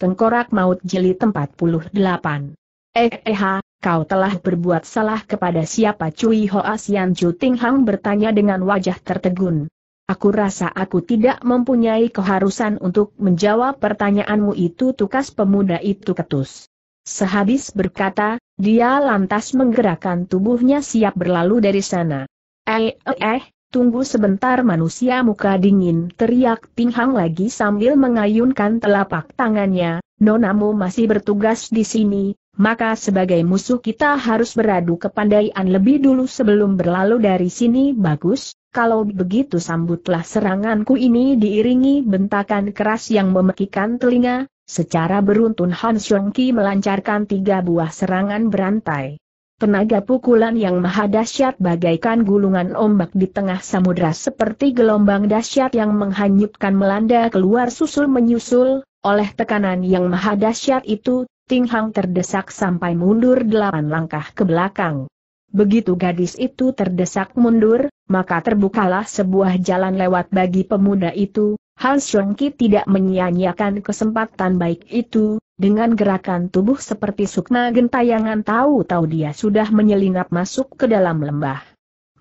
Tengkorak Maut jeli tempat puluh Eh eh kau telah berbuat salah kepada siapa Cui Hoa Sian Chu Ting Hang bertanya dengan wajah tertegun. Aku rasa aku tidak mempunyai keharusan untuk menjawab pertanyaanmu itu tukas pemuda itu ketus. Sehabis berkata, dia lantas menggerakkan tubuhnya siap berlalu dari sana. Eh eh eh, Tunggu sebentar manusia muka dingin teriak tinghang lagi sambil mengayunkan telapak tangannya, nonamu masih bertugas di sini, maka sebagai musuh kita harus beradu kepandaian lebih dulu sebelum berlalu dari sini bagus, kalau begitu sambutlah seranganku ini diiringi bentakan keras yang memekikan telinga, secara beruntun Han Xiongqi melancarkan tiga buah serangan berantai. Tenaga pukulan yang maha dahsyat bagaikan gulungan ombak di tengah samudra seperti gelombang dahsyat yang menghanyutkan melanda keluar susul menyusul, oleh tekanan yang maha dahsyat itu, Ting Hang terdesak sampai mundur delapan langkah ke belakang. Begitu gadis itu terdesak mundur, maka terbukalah sebuah jalan lewat bagi pemuda itu, Hans Ki tidak menyia-nyiakan kesempatan baik itu, dengan gerakan tubuh seperti sukna gentayangan tahu-tahu dia sudah menyelinap masuk ke dalam lembah.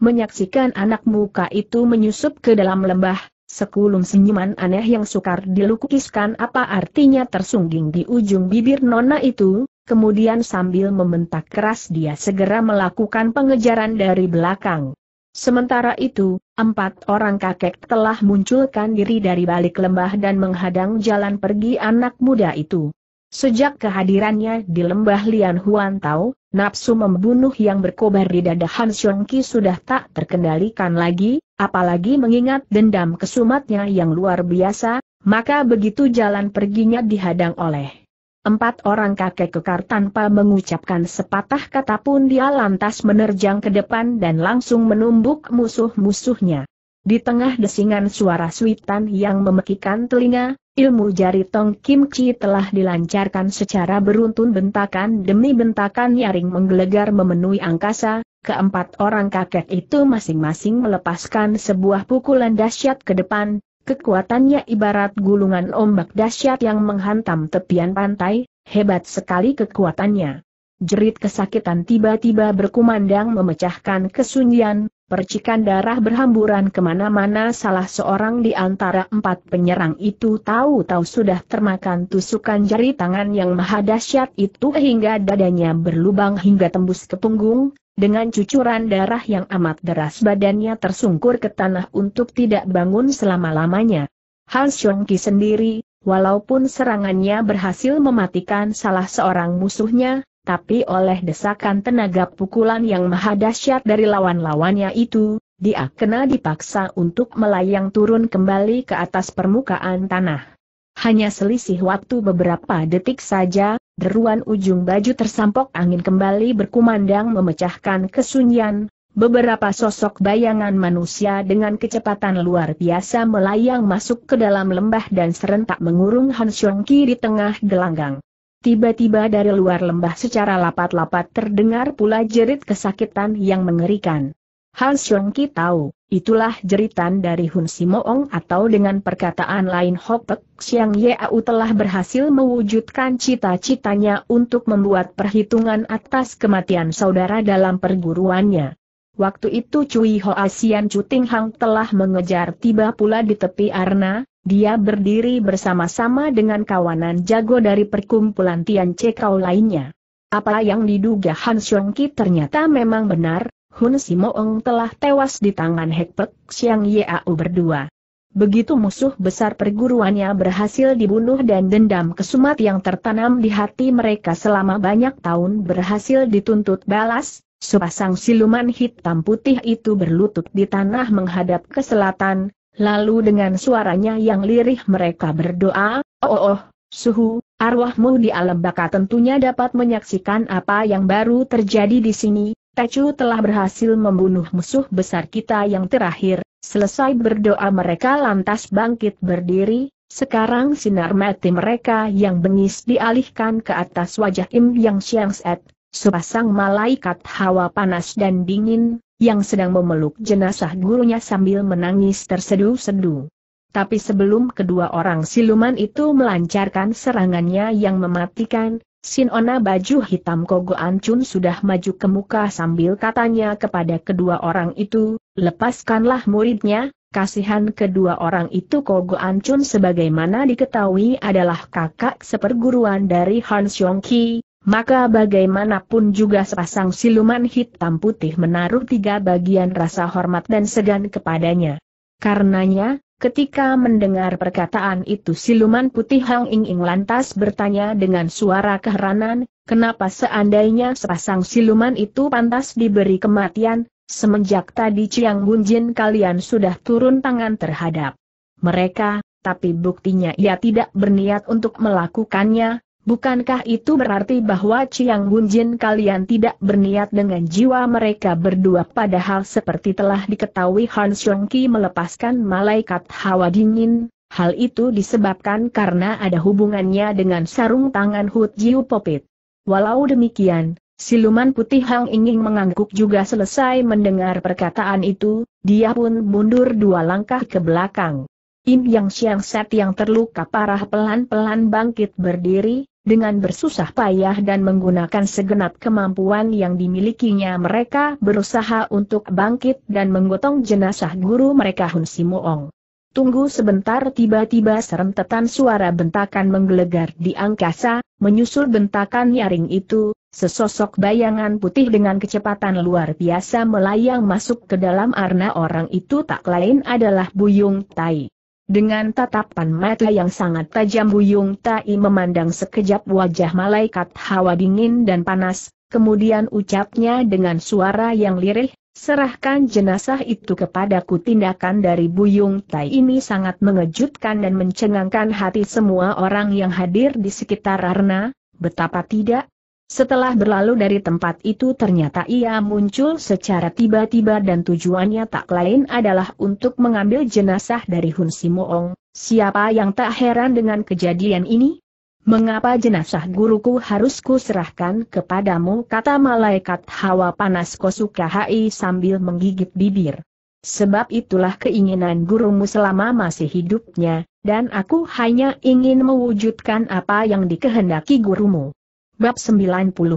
Menyaksikan anak muka itu menyusup ke dalam lembah, sekulum senyuman aneh yang sukar dilukiskan apa artinya tersungging di ujung bibir nona itu, kemudian sambil mementak keras dia segera melakukan pengejaran dari belakang. Sementara itu, empat orang kakek telah munculkan diri dari balik lembah dan menghadang jalan pergi anak muda itu. Sejak kehadirannya di lembah Lian Huan Tao, nafsu membunuh yang berkobar di dada Han Xiong Ki sudah tak terkendalikan lagi, apalagi mengingat dendam kesumatnya yang luar biasa, maka begitu jalan perginya dihadang oleh empat orang kakek kekar tanpa mengucapkan sepatah kata pun dia lantas menerjang ke depan dan langsung menumbuk musuh-musuhnya. Di tengah desingan suara suitan yang memekikan telinga, ilmu jari Tong Kim Chi telah dilancarkan secara beruntun bentakan demi bentakan nyaring menggelegar memenuhi angkasa, keempat orang kakek itu masing-masing melepaskan sebuah pukulan dahsyat ke depan, kekuatannya ibarat gulungan ombak dahsyat yang menghantam tepian pantai, hebat sekali kekuatannya. Jerit kesakitan tiba-tiba berkumandang memecahkan kesunyian, percikan darah berhamburan kemana-mana salah seorang di antara empat penyerang itu tahu-tahu sudah termakan tusukan jari tangan yang maha dahsyat itu hingga dadanya berlubang hingga tembus ke punggung, dengan cucuran darah yang amat deras badannya tersungkur ke tanah untuk tidak bangun selama-lamanya. Hal Xiongqi sendiri, walaupun serangannya berhasil mematikan salah seorang musuhnya, tapi oleh desakan tenaga pukulan yang maha dahsyat dari lawan-lawannya itu, dia kena dipaksa untuk melayang turun kembali ke atas permukaan tanah. Hanya selisih waktu beberapa detik saja, deruan ujung baju tersampok angin kembali berkumandang memecahkan kesunyian, beberapa sosok bayangan manusia dengan kecepatan luar biasa melayang masuk ke dalam lembah dan serentak mengurung Han Ki di tengah gelanggang. Tiba-tiba dari luar lembah secara lapat-lapat terdengar pula jerit kesakitan yang mengerikan. Han Xiongki tahu, itulah jeritan dari Hun Simoong atau dengan perkataan lain Hopek Xiang Au telah berhasil mewujudkan cita-citanya untuk membuat perhitungan atas kematian saudara dalam perguruannya. Waktu itu Cui Ho Asian, Cuting Hang telah mengejar tiba pula di tepi arna, dia berdiri bersama-sama dengan kawanan jago dari perkumpulan Tian Cekau lainnya. Apa yang diduga Han Ki ternyata memang benar, Hun Simoong telah tewas di tangan Hek Pek Xiang Yeau berdua. Begitu musuh besar perguruannya berhasil dibunuh dan dendam kesumat yang tertanam di hati mereka selama banyak tahun berhasil dituntut balas, sepasang siluman hitam putih itu berlutut di tanah menghadap ke selatan, Lalu dengan suaranya yang lirih mereka berdoa, oh, oh oh, suhu, arwahmu di alam baka tentunya dapat menyaksikan apa yang baru terjadi di sini, Tecu telah berhasil membunuh musuh besar kita yang terakhir, selesai berdoa mereka lantas bangkit berdiri, sekarang sinar mati mereka yang bengis dialihkan ke atas wajah Im Yang Siang Set, sepasang malaikat hawa panas dan dingin, yang sedang memeluk jenazah gurunya sambil menangis terseduh-seduh. Tapi sebelum kedua orang siluman itu melancarkan serangannya yang mematikan, Sinona baju hitam Kogo Ancun sudah maju ke muka sambil katanya kepada kedua orang itu, lepaskanlah muridnya, kasihan kedua orang itu Kogo Ancun sebagaimana diketahui adalah kakak seperguruan dari Han Yongki, maka bagaimanapun juga sepasang siluman hitam putih menaruh tiga bagian rasa hormat dan segan kepadanya. Karenanya, ketika mendengar perkataan itu siluman putih Hang Ing Ing lantas bertanya dengan suara keheranan, kenapa seandainya sepasang siluman itu pantas diberi kematian, semenjak tadi Ciang Bunjin kalian sudah turun tangan terhadap mereka, tapi buktinya ia tidak berniat untuk melakukannya, Bukankah itu berarti bahwa Chiang Jin kalian tidak berniat dengan jiwa mereka berdua padahal seperti telah diketahui Han Xiong Ki melepaskan malaikat hawa dingin, hal itu disebabkan karena ada hubungannya dengan sarung tangan Hut Jiu Popit. Walau demikian, Siluman Putih Hang ingin mengangguk juga selesai mendengar perkataan itu, dia pun mundur dua langkah ke belakang. Im Yang Siang Set yang terluka parah pelan-pelan bangkit berdiri, dengan bersusah payah dan menggunakan segenap kemampuan yang dimilikinya mereka berusaha untuk bangkit dan menggotong jenazah guru mereka Hun Simuong. Tunggu sebentar tiba-tiba serentetan suara bentakan menggelegar di angkasa, menyusul bentakan nyaring itu, sesosok bayangan putih dengan kecepatan luar biasa melayang masuk ke dalam arna orang itu tak lain adalah Buyung Tai. Dengan tatapan mata yang sangat tajam Buyung Tai memandang sekejap wajah malaikat hawa dingin dan panas, kemudian ucapnya dengan suara yang lirih, serahkan jenazah itu kepadaku tindakan dari Buyung Tai ini sangat mengejutkan dan mencengangkan hati semua orang yang hadir di sekitar Arna, betapa tidak, setelah berlalu dari tempat itu ternyata ia muncul secara tiba-tiba dan tujuannya tak lain adalah untuk mengambil jenazah dari Hun Simoong. Siapa yang tak heran dengan kejadian ini? Mengapa jenazah guruku harus kuserahkan kepadamu kata malaikat hawa panas Kosuka Hai sambil menggigit bibir. Sebab itulah keinginan gurumu selama masih hidupnya, dan aku hanya ingin mewujudkan apa yang dikehendaki gurumu. Bab 99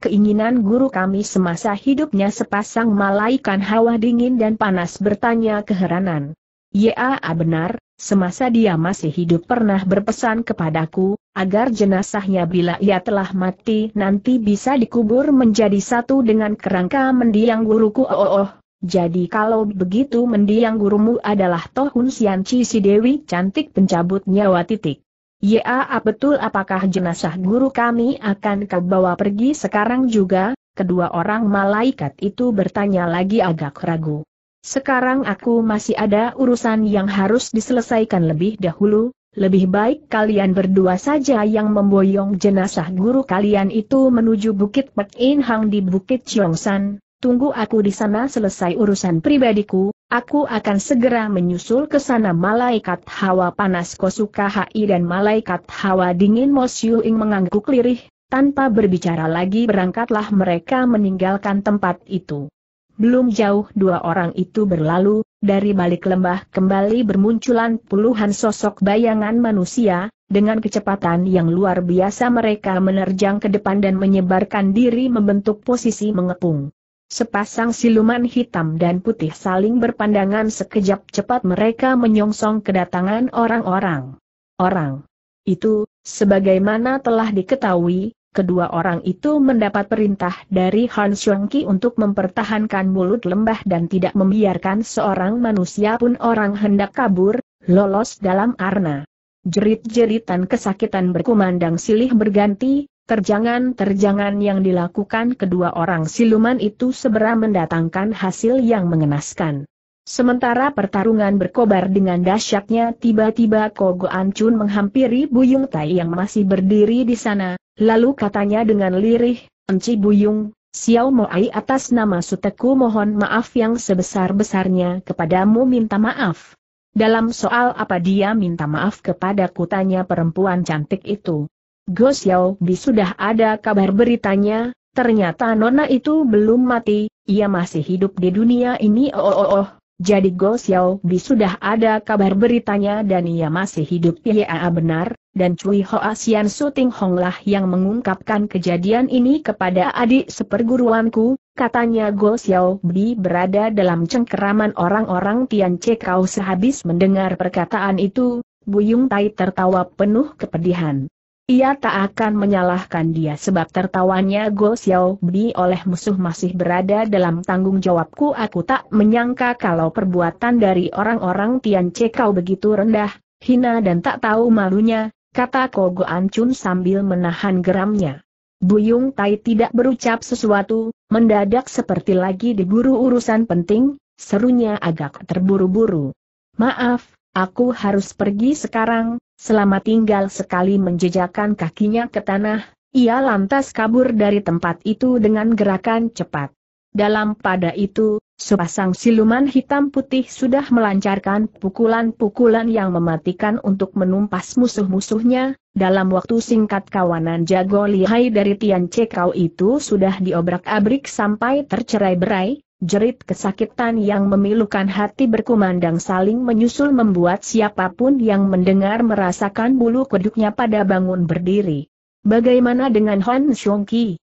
Keinginan guru kami semasa hidupnya sepasang malaikan hawa dingin dan panas bertanya keheranan. Ya benar, semasa dia masih hidup pernah berpesan kepadaku, agar jenazahnya bila ia telah mati nanti bisa dikubur menjadi satu dengan kerangka mendiang guruku oh oh. oh. Jadi kalau begitu mendiang gurumu adalah Tohun Sianci si Dewi cantik pencabut nyawa titik. Ya ah, betul apakah jenazah guru kami akan kau bawa pergi sekarang juga? Kedua orang malaikat itu bertanya lagi agak ragu. Sekarang aku masih ada urusan yang harus diselesaikan lebih dahulu, lebih baik kalian berdua saja yang memboyong jenazah guru kalian itu menuju Bukit Pek In Hang di Bukit Cheongsan, tunggu aku di sana selesai urusan pribadiku, Aku akan segera menyusul ke sana malaikat hawa panas Kosuka Hai dan malaikat hawa dingin Mosyu Ing mengangguk lirih, tanpa berbicara lagi berangkatlah mereka meninggalkan tempat itu. Belum jauh dua orang itu berlalu, dari balik lembah kembali bermunculan puluhan sosok bayangan manusia, dengan kecepatan yang luar biasa mereka menerjang ke depan dan menyebarkan diri membentuk posisi mengepung. Sepasang siluman hitam dan putih saling berpandangan sekejap cepat mereka menyongsong kedatangan orang-orang. Orang itu, sebagaimana telah diketahui, kedua orang itu mendapat perintah dari Han Xiongqi untuk mempertahankan mulut lembah dan tidak membiarkan seorang manusia pun orang hendak kabur, lolos dalam arna. Jerit-jeritan kesakitan berkumandang silih berganti, Terjangan-terjangan yang dilakukan kedua orang siluman itu segera mendatangkan hasil yang mengenaskan. Sementara pertarungan berkobar dengan dahsyatnya tiba-tiba Kogo Ancun menghampiri Buyung Tai yang masih berdiri di sana, lalu katanya dengan lirih, Enci Buyung, Xiao Moai atas nama Suteku mohon maaf yang sebesar-besarnya kepadamu minta maaf. Dalam soal apa dia minta maaf kepada kutanya perempuan cantik itu. Go bi sudah ada kabar beritanya, ternyata Nona itu belum mati, ia masih hidup di dunia ini oh oh oh. Jadi Go bi sudah ada kabar beritanya dan ia masih hidup ya benar, dan Cui Hoa Asian Suting Hong lah yang mengungkapkan kejadian ini kepada adik seperguruanku, katanya Go bi berada dalam cengkeraman orang-orang Tian Kau sehabis mendengar perkataan itu, Buyung Tai tertawa penuh kepedihan. Ia tak akan menyalahkan dia sebab tertawanya Go Xiao Bi oleh musuh masih berada dalam tanggung jawabku. Aku tak menyangka kalau perbuatan dari orang-orang Tian kau begitu rendah, hina dan tak tahu malunya, kata An Chun sambil menahan geramnya. Buyung Tai tidak berucap sesuatu, mendadak seperti lagi diburu urusan penting, serunya agak terburu-buru. Maaf, Aku harus pergi sekarang, selama tinggal sekali menjejakkan kakinya ke tanah, ia lantas kabur dari tempat itu dengan gerakan cepat. Dalam pada itu, sepasang siluman hitam putih sudah melancarkan pukulan-pukulan yang mematikan untuk menumpas musuh-musuhnya, dalam waktu singkat kawanan jago lihai dari Tian Cekau itu sudah diobrak-abrik sampai tercerai-berai, jerit kesakitan yang memilukan hati berkumandang saling menyusul membuat siapapun yang mendengar merasakan bulu kuduknya pada bangun berdiri. Bagaimana dengan Hon Ki?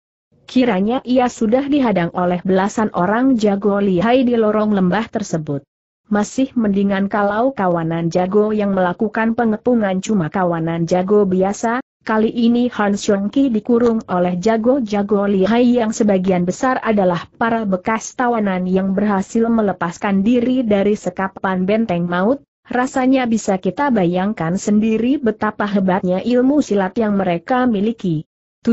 Kiranya ia sudah dihadang oleh belasan orang jago lihai di lorong lembah tersebut masih mendingan kalau kawanan jago yang melakukan pengepungan cuma kawanan jago biasa, kali ini Han Ki dikurung oleh jago-jago lihai yang sebagian besar adalah para bekas tawanan yang berhasil melepaskan diri dari sekapan benteng maut, rasanya bisa kita bayangkan sendiri betapa hebatnya ilmu silat yang mereka miliki.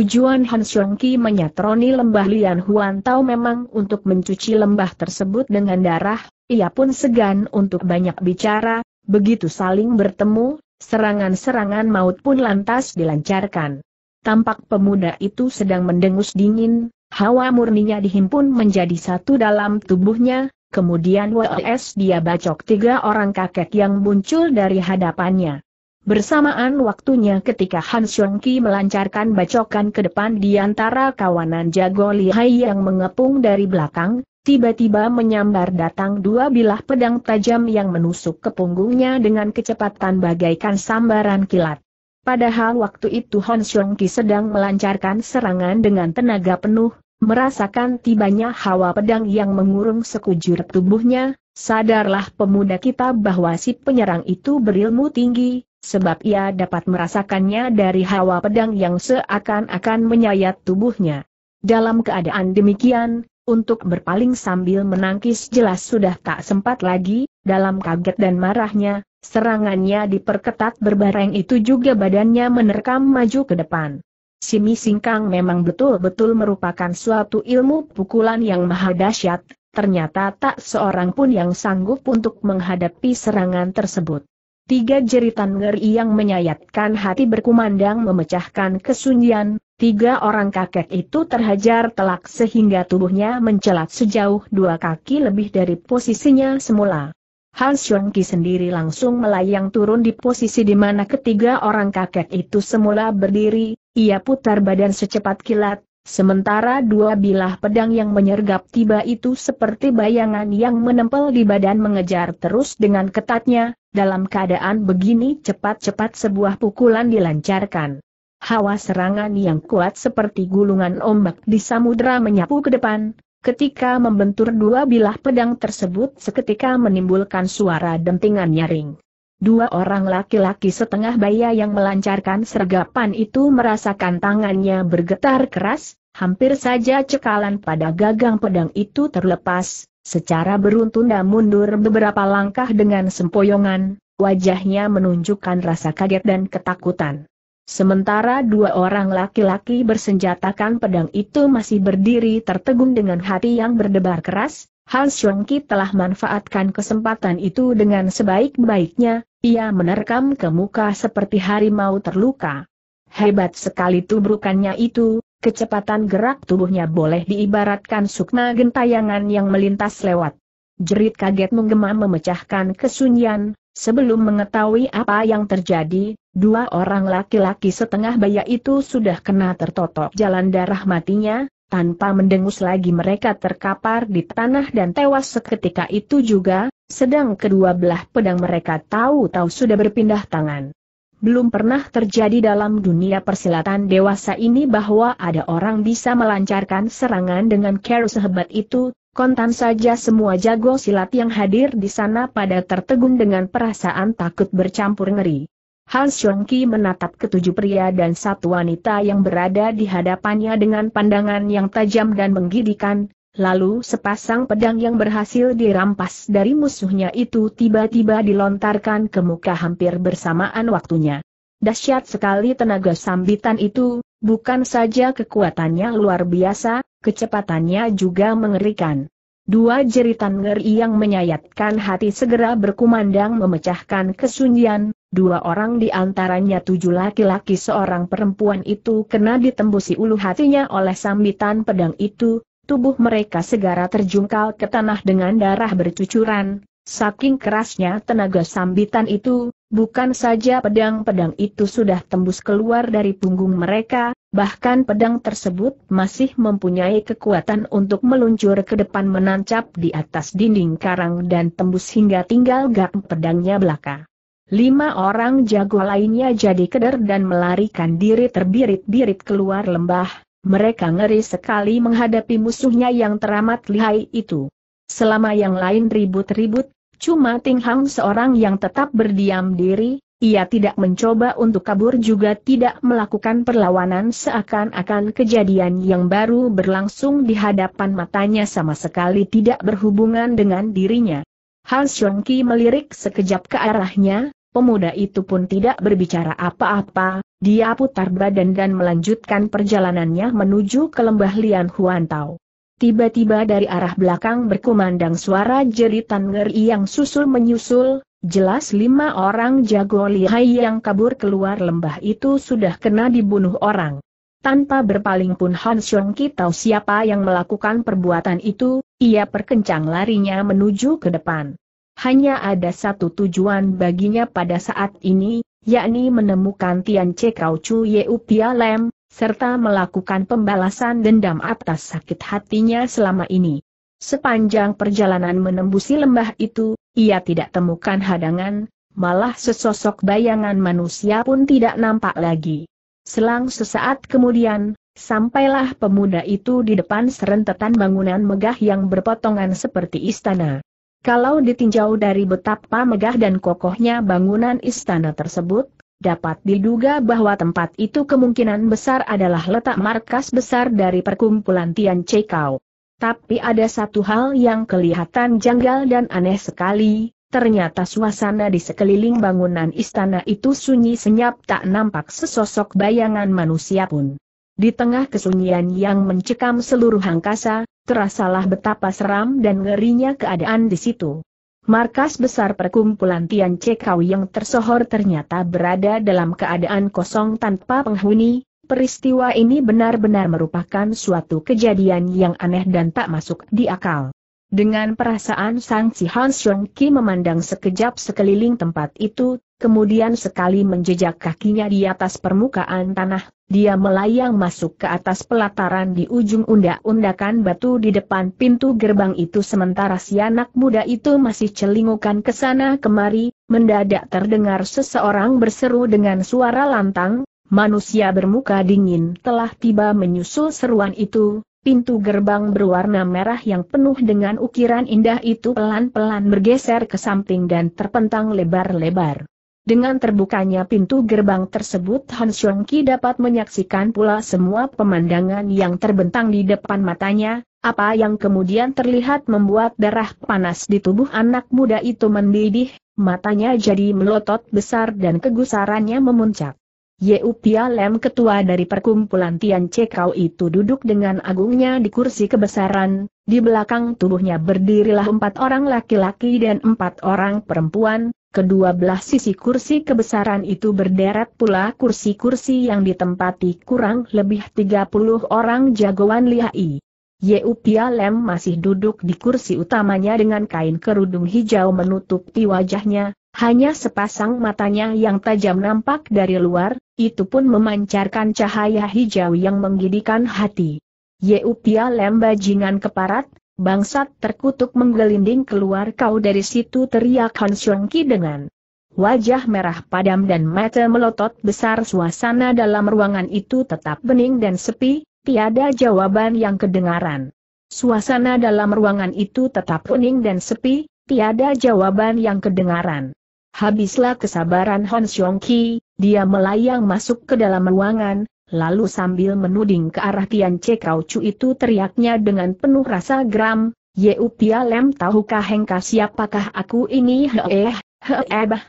Tujuan Han Ki menyatroni lembah Lian Huan Tao memang untuk mencuci lembah tersebut dengan darah, ia pun segan untuk banyak bicara, begitu saling bertemu, serangan-serangan maut pun lantas dilancarkan. Tampak pemuda itu sedang mendengus dingin, hawa murninya dihimpun menjadi satu dalam tubuhnya, kemudian WS dia bacok tiga orang kakek yang muncul dari hadapannya. Bersamaan waktunya ketika Han Xiong Ki melancarkan bacokan ke depan di antara kawanan jago lihai yang mengepung dari belakang, tiba-tiba menyambar datang dua bilah pedang tajam yang menusuk ke punggungnya dengan kecepatan bagaikan sambaran kilat. Padahal waktu itu Han Xiong Ki sedang melancarkan serangan dengan tenaga penuh, merasakan tibanya hawa pedang yang mengurung sekujur tubuhnya, Sadarlah pemuda kita bahwa si penyerang itu berilmu tinggi, sebab ia dapat merasakannya dari hawa pedang yang seakan-akan menyayat tubuhnya. Dalam keadaan demikian, untuk berpaling sambil menangkis jelas sudah tak sempat lagi, dalam kaget dan marahnya, serangannya diperketat berbareng itu juga badannya menerkam maju ke depan. Simi Singkang memang betul-betul merupakan suatu ilmu pukulan yang maha dahsyat, ternyata tak seorang pun yang sanggup untuk menghadapi serangan tersebut. Tiga jeritan ngeri yang menyayatkan hati berkumandang memecahkan kesunyian, tiga orang kakek itu terhajar telak sehingga tubuhnya mencelat sejauh dua kaki lebih dari posisinya semula. Han Xiongki sendiri langsung melayang turun di posisi di mana ketiga orang kakek itu semula berdiri, ia putar badan secepat kilat, Sementara dua bilah pedang yang menyergap tiba itu seperti bayangan yang menempel di badan mengejar terus dengan ketatnya, dalam keadaan begini cepat-cepat sebuah pukulan dilancarkan. Hawa serangan yang kuat seperti gulungan ombak di samudera menyapu ke depan, ketika membentur dua bilah pedang tersebut seketika menimbulkan suara dentingan nyaring. Dua orang laki-laki setengah baya yang melancarkan sergapan itu merasakan tangannya bergetar keras, hampir saja cekalan pada gagang pedang itu terlepas, secara beruntun dan mundur beberapa langkah dengan sempoyongan, wajahnya menunjukkan rasa kaget dan ketakutan. Sementara dua orang laki-laki bersenjatakan pedang itu masih berdiri tertegun dengan hati yang berdebar keras, Hans Xiongqi telah manfaatkan kesempatan itu dengan sebaik-baiknya, ia menerkam ke muka seperti harimau terluka. Hebat sekali tubrukannya itu, kecepatan gerak tubuhnya boleh diibaratkan sukma gentayangan yang melintas lewat. Jerit kaget menggema memecahkan kesunyian, sebelum mengetahui apa yang terjadi, dua orang laki-laki setengah baya itu sudah kena tertotok jalan darah matinya, tanpa mendengus lagi mereka terkapar di tanah dan tewas seketika itu juga, sedang kedua belah pedang mereka tahu-tahu sudah berpindah tangan. Belum pernah terjadi dalam dunia persilatan dewasa ini bahwa ada orang bisa melancarkan serangan dengan care sehebat itu, kontan saja semua jago silat yang hadir di sana pada tertegun dengan perasaan takut bercampur ngeri. Han Seongki menatap ketujuh pria dan satu wanita yang berada di hadapannya dengan pandangan yang tajam dan menggidikan, lalu sepasang pedang yang berhasil dirampas dari musuhnya itu tiba-tiba dilontarkan ke muka hampir bersamaan waktunya. Dahsyat sekali tenaga sambitan itu, bukan saja kekuatannya luar biasa, kecepatannya juga mengerikan. Dua jeritan ngeri yang menyayatkan hati segera berkumandang memecahkan kesunyian, dua orang di antaranya tujuh laki-laki seorang perempuan itu kena ditembusi ulu hatinya oleh sambitan pedang itu, tubuh mereka segera terjungkal ke tanah dengan darah bercucuran, saking kerasnya tenaga sambitan itu, bukan saja pedang-pedang itu sudah tembus keluar dari punggung mereka, Bahkan pedang tersebut masih mempunyai kekuatan untuk meluncur ke depan menancap di atas dinding karang dan tembus hingga tinggal gap pedangnya belaka. Lima orang jago lainnya jadi keder dan melarikan diri terbirit-birit keluar lembah, mereka ngeri sekali menghadapi musuhnya yang teramat lihai itu. Selama yang lain ribut-ribut, cuma Ting Hang seorang yang tetap berdiam diri, ia tidak mencoba untuk kabur juga tidak melakukan perlawanan seakan-akan kejadian yang baru berlangsung di hadapan matanya sama sekali tidak berhubungan dengan dirinya. Han Ki melirik sekejap ke arahnya, pemuda itu pun tidak berbicara apa-apa, dia putar badan dan melanjutkan perjalanannya menuju ke lembah Lian Huantau. Tiba-tiba dari arah belakang berkumandang suara jeritan ngeri yang susul menyusul, Jelas lima orang jago lihai yang kabur keluar lembah itu sudah kena dibunuh orang. Tanpa berpaling pun Han Xiong tahu siapa yang melakukan perbuatan itu, ia perkencang larinya menuju ke depan. Hanya ada satu tujuan baginya pada saat ini, yakni menemukan Tian Che Kau Chu Yeu Pia Lem, serta melakukan pembalasan dendam atas sakit hatinya selama ini. Sepanjang perjalanan menembusi lembah itu, ia tidak temukan hadangan, malah sesosok bayangan manusia pun tidak nampak lagi. Selang sesaat kemudian, sampailah pemuda itu di depan serentetan bangunan megah yang berpotongan seperti istana. Kalau ditinjau dari betapa megah dan kokohnya bangunan istana tersebut, dapat diduga bahwa tempat itu kemungkinan besar adalah letak markas besar dari perkumpulan Tian Chekau. Tapi ada satu hal yang kelihatan janggal dan aneh sekali, ternyata suasana di sekeliling bangunan istana itu sunyi senyap tak nampak sesosok bayangan manusia pun. Di tengah kesunyian yang mencekam seluruh angkasa, terasalah betapa seram dan ngerinya keadaan di situ. Markas besar perkumpulan Tian Cekau yang tersohor ternyata berada dalam keadaan kosong tanpa penghuni, Peristiwa ini benar-benar merupakan suatu kejadian yang aneh dan tak masuk di akal. Dengan perasaan Sang Cihan Shong Ki memandang sekejap sekeliling tempat itu, kemudian sekali menjejak kakinya di atas permukaan tanah, dia melayang masuk ke atas pelataran di ujung undak-undakan batu di depan pintu gerbang itu sementara si anak muda itu masih celingukan ke sana kemari, mendadak terdengar seseorang berseru dengan suara lantang, manusia bermuka dingin telah tiba menyusul seruan itu, pintu gerbang berwarna merah yang penuh dengan ukiran indah itu pelan-pelan bergeser ke samping dan terpentang lebar-lebar. Dengan terbukanya pintu gerbang tersebut Han Ki dapat menyaksikan pula semua pemandangan yang terbentang di depan matanya, apa yang kemudian terlihat membuat darah panas di tubuh anak muda itu mendidih, matanya jadi melotot besar dan kegusarannya memuncak. Yeu Pia Lem ketua dari perkumpulan Tian Cekau itu duduk dengan agungnya di kursi kebesaran, di belakang tubuhnya berdirilah empat orang laki-laki dan empat orang perempuan, kedua belah sisi kursi kebesaran itu berderet pula kursi-kursi yang ditempati kurang lebih 30 orang jagoan lihai. Yeu Pia Lem masih duduk di kursi utamanya dengan kain kerudung hijau menutupi wajahnya, hanya sepasang matanya yang tajam nampak dari luar, itu pun memancarkan cahaya hijau yang menggidikan hati. Yeupia jingan keparat, bangsat terkutuk menggelinding keluar kau dari situ teriak Han Xiong Ki dengan wajah merah padam dan mata melotot besar suasana dalam ruangan itu tetap bening dan sepi, tiada jawaban yang kedengaran. Suasana dalam ruangan itu tetap bening dan sepi, tiada jawaban yang kedengaran. Habislah kesabaran Hon Xiong Ki, dia melayang masuk ke dalam ruangan, lalu sambil menuding ke arah Tian Che Kau Chu itu teriaknya dengan penuh rasa geram, U Pia Lem tahukah hengka siapakah aku ini heeh, he heeh,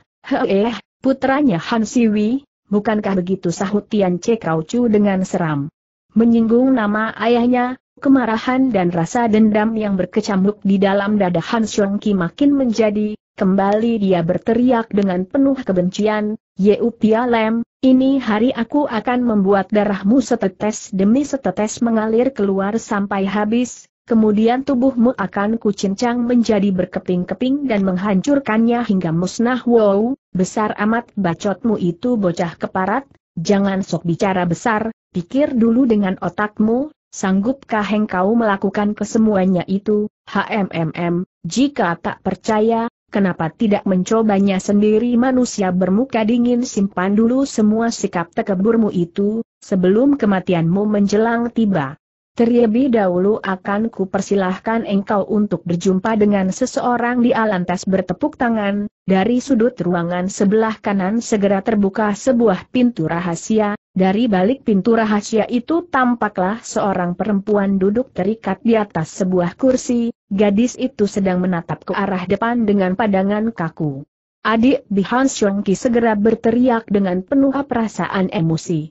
eh, putranya Han Siwi, bukankah begitu sahut Tian Che Kau Chu dengan seram. Menyinggung nama ayahnya, kemarahan dan rasa dendam yang berkecamuk di dalam dada Han Xiong Ki makin menjadi, Kembali dia berteriak dengan penuh kebencian, Yeu Lem, ini hari aku akan membuat darahmu setetes demi setetes mengalir keluar sampai habis, kemudian tubuhmu akan kucincang menjadi berkeping-keping dan menghancurkannya hingga musnah. Wow, besar amat bacotmu itu bocah keparat, jangan sok bicara besar, pikir dulu dengan otakmu, Sanggupkah engkau melakukan kesemuanya itu, HMMM, jika tak percaya, Kenapa tidak mencobanya sendiri manusia bermuka dingin simpan dulu semua sikap tekeburmu itu, sebelum kematianmu menjelang tiba. Terlebih dahulu akan kupersilahkan engkau untuk berjumpa dengan seseorang di alantas bertepuk tangan, dari sudut ruangan sebelah kanan segera terbuka sebuah pintu rahasia, dari balik pintu rahasia itu tampaklah seorang perempuan duduk terikat di atas sebuah kursi, gadis itu sedang menatap ke arah depan dengan pandangan kaku. Adik Hans Ki segera berteriak dengan penuh perasaan emosi.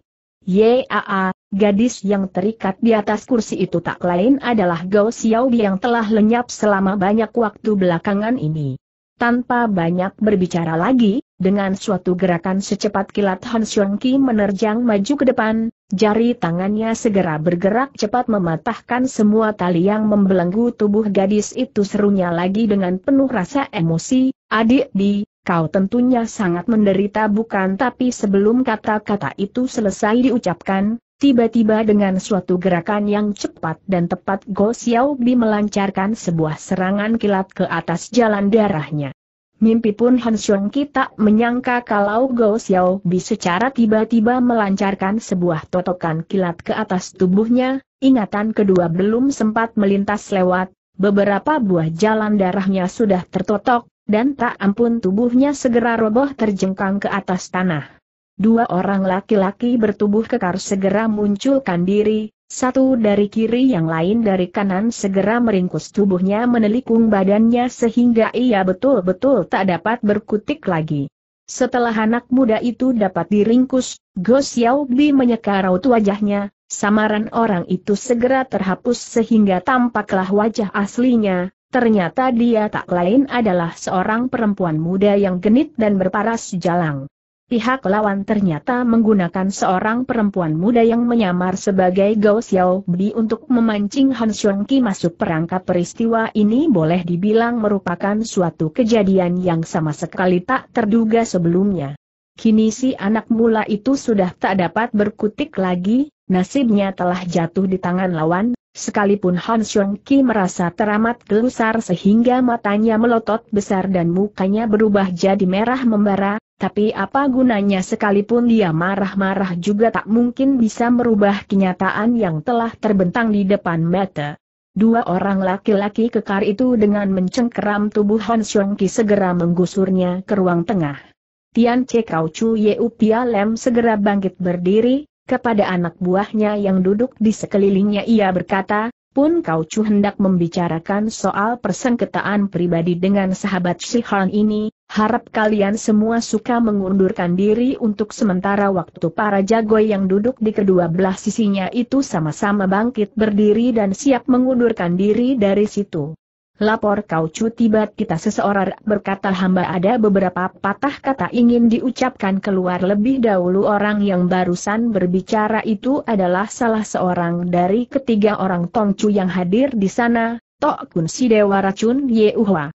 Yaa, gadis yang terikat di atas kursi itu tak lain adalah Gao Xiaobi yang telah lenyap selama banyak waktu belakangan ini. Tanpa banyak berbicara lagi, dengan suatu gerakan secepat kilat Han Ki menerjang maju ke depan, Jari tangannya segera bergerak cepat mematahkan semua tali yang membelenggu tubuh gadis itu serunya lagi dengan penuh rasa emosi, adik di, kau tentunya sangat menderita bukan tapi sebelum kata-kata itu selesai diucapkan, tiba-tiba dengan suatu gerakan yang cepat dan tepat Go Xiaobi melancarkan sebuah serangan kilat ke atas jalan darahnya. Mimpi pun Hansyong kita menyangka kalau Go Xiao Bi secara tiba-tiba melancarkan sebuah totokan kilat ke atas tubuhnya, ingatan kedua belum sempat melintas lewat, beberapa buah jalan darahnya sudah tertotok, dan tak ampun tubuhnya segera roboh terjengkang ke atas tanah. Dua orang laki-laki bertubuh kekar segera munculkan diri, satu dari kiri yang lain dari kanan segera meringkus tubuhnya menelikung badannya sehingga ia betul-betul tak dapat berkutik lagi. Setelah anak muda itu dapat diringkus, Go Bi menyeka raut wajahnya, samaran orang itu segera terhapus sehingga tampaklah wajah aslinya, ternyata dia tak lain adalah seorang perempuan muda yang genit dan berparas jalang. Pihak lawan ternyata menggunakan seorang perempuan muda yang menyamar sebagai Gao Bi untuk memancing Han Ki masuk perangkap peristiwa ini boleh dibilang merupakan suatu kejadian yang sama sekali tak terduga sebelumnya. Kini si anak mula itu sudah tak dapat berkutik lagi, nasibnya telah jatuh di tangan lawan, Sekalipun Han Ki merasa teramat gelusar sehingga matanya melotot besar dan mukanya berubah jadi merah membara, tapi apa gunanya sekalipun dia marah-marah juga tak mungkin bisa merubah kenyataan yang telah terbentang di depan mata. Dua orang laki-laki kekar itu dengan mencengkeram tubuh Han Ki segera menggusurnya ke ruang tengah. Tian Che Kau Chu Yeu Pia Lem segera bangkit berdiri, kepada anak buahnya yang duduk di sekelilingnya ia berkata, Pun kau cu hendak membicarakan soal persengketaan pribadi dengan sahabat Han ini, harap kalian semua suka mengundurkan diri untuk sementara waktu para jago yang duduk di kedua belah sisinya itu sama-sama bangkit berdiri dan siap mengundurkan diri dari situ. Lapor kau cutibat kita seseorang berkata hamba ada beberapa patah kata ingin diucapkan keluar lebih dahulu orang yang barusan berbicara itu adalah salah seorang dari ketiga orang Tongcu yang hadir di sana, Tok Kun Si Dewa Racun U Tong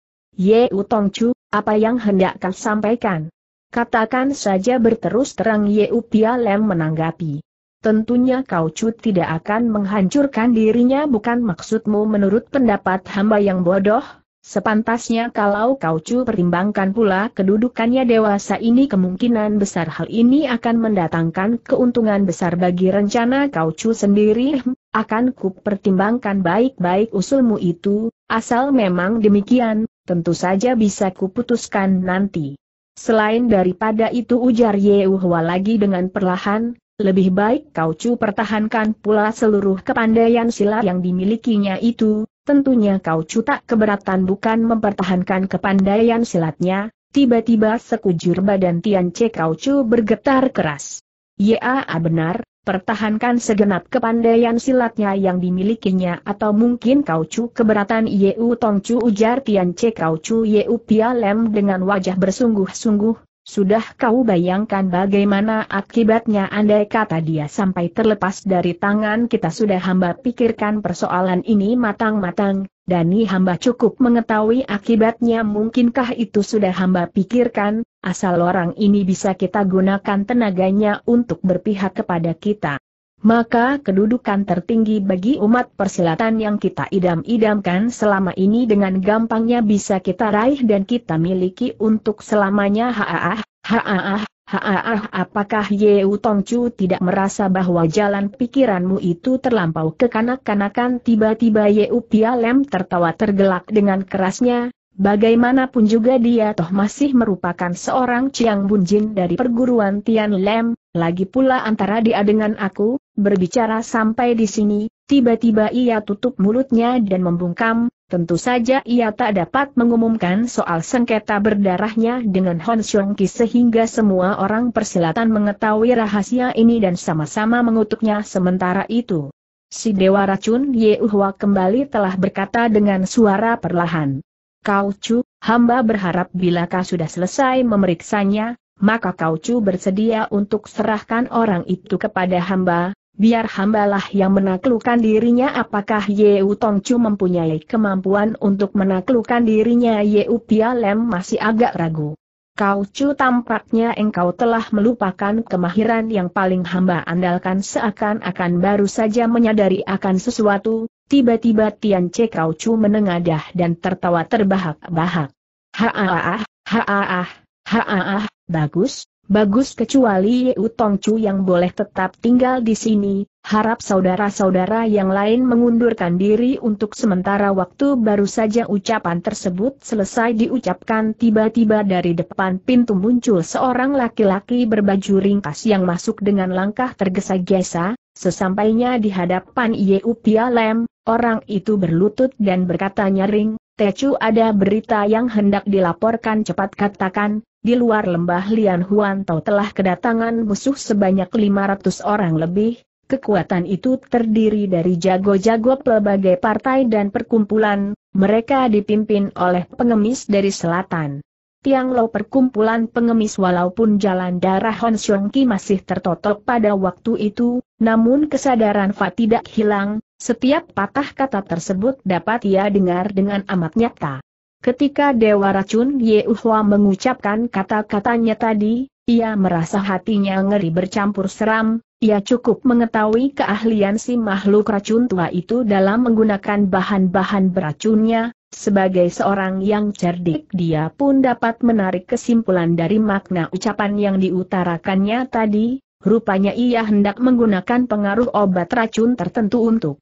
Tongcu, apa yang hendak kau sampaikan? Katakan saja berterus terang Ye Pia Lem menanggapi tentunya kau cut tidak akan menghancurkan dirinya bukan maksudmu menurut pendapat hamba yang bodoh? Sepantasnya kalau kau cu pertimbangkan pula kedudukannya dewasa ini kemungkinan besar hal ini akan mendatangkan keuntungan besar bagi rencana kau cu sendiri, akan ku pertimbangkan baik-baik usulmu itu, asal memang demikian, tentu saja bisa kuputuskan nanti. Selain daripada itu ujar Yehuwa lagi dengan perlahan, lebih baik kau cu pertahankan pula seluruh kepandaian silat yang dimilikinya itu, tentunya kau cu tak keberatan bukan mempertahankan kepandaian silatnya, tiba-tiba sekujur badan Tian Che Kau Chu bergetar keras. Ya benar, pertahankan segenap kepandaian silatnya yang dimilikinya atau mungkin Kau Chu keberatan Yeu Tong Chu ujar Tian Che Kau Chu Yeu Pia Lem dengan wajah bersungguh-sungguh, sudah kau bayangkan bagaimana akibatnya andai kata dia sampai terlepas dari tangan kita sudah hamba pikirkan persoalan ini matang-matang, Dani hamba cukup mengetahui akibatnya mungkinkah itu sudah hamba pikirkan, asal orang ini bisa kita gunakan tenaganya untuk berpihak kepada kita maka kedudukan tertinggi bagi umat persilatan yang kita idam-idamkan selama ini dengan gampangnya bisa kita raih dan kita miliki untuk selamanya haah, haah, haah apakah Yeu Tongcu tidak merasa bahwa jalan pikiranmu itu terlampau kekanak-kanakan tiba-tiba Yeu Pialem tertawa tergelak dengan kerasnya, Bagaimanapun juga dia toh masih merupakan seorang Chiang Bunjin dari perguruan Tian Lem, lagi pula antara dia dengan aku, berbicara sampai di sini, tiba-tiba ia tutup mulutnya dan membungkam, tentu saja ia tak dapat mengumumkan soal sengketa berdarahnya dengan Hon Xiong Ki sehingga semua orang persilatan mengetahui rahasia ini dan sama-sama mengutuknya sementara itu. Si Dewa Racun Ye Uhwa kembali telah berkata dengan suara perlahan. Kau Chu, hamba berharap bila kau sudah selesai memeriksanya, maka Kau Chu bersedia untuk serahkan orang itu kepada hamba, biar hambalah yang menaklukkan dirinya apakah Yeu Tong Chu mempunyai kemampuan untuk menaklukkan dirinya Yeu Pia Lem masih agak ragu. Kau Chu tampaknya engkau telah melupakan kemahiran yang paling hamba andalkan seakan-akan baru saja menyadari akan sesuatu, Tiba-tiba Tian Che Kau Chu menengadah dan tertawa terbahak-bahak. Haaah, haaah, haaah, bagus, bagus kecuali Yeu Tong Chu yang boleh tetap tinggal di sini, harap saudara-saudara yang lain mengundurkan diri untuk sementara waktu baru saja ucapan tersebut selesai diucapkan tiba-tiba dari depan pintu muncul seorang laki-laki berbaju ringkas yang masuk dengan langkah tergesa-gesa, Sesampainya di hadapan Yeu Lem, orang itu berlutut dan berkata nyaring, Tecu ada berita yang hendak dilaporkan cepat katakan, di luar lembah Lian Huan Tau telah kedatangan musuh sebanyak 500 orang lebih, kekuatan itu terdiri dari jago-jago pelbagai partai dan perkumpulan, mereka dipimpin oleh pengemis dari selatan. Tiang Lo perkumpulan pengemis walaupun jalan darah Hon Xiong Ki masih tertotok pada waktu itu, namun kesadaran Fa tidak hilang, setiap patah kata tersebut dapat ia dengar dengan amat nyata. Ketika Dewa Racun Ye Uhwa mengucapkan kata-katanya tadi, ia merasa hatinya ngeri bercampur seram, ia cukup mengetahui keahlian si makhluk racun tua itu dalam menggunakan bahan-bahan beracunnya, sebagai seorang yang cerdik dia pun dapat menarik kesimpulan dari makna ucapan yang diutarakannya tadi, rupanya ia hendak menggunakan pengaruh obat racun tertentu untuk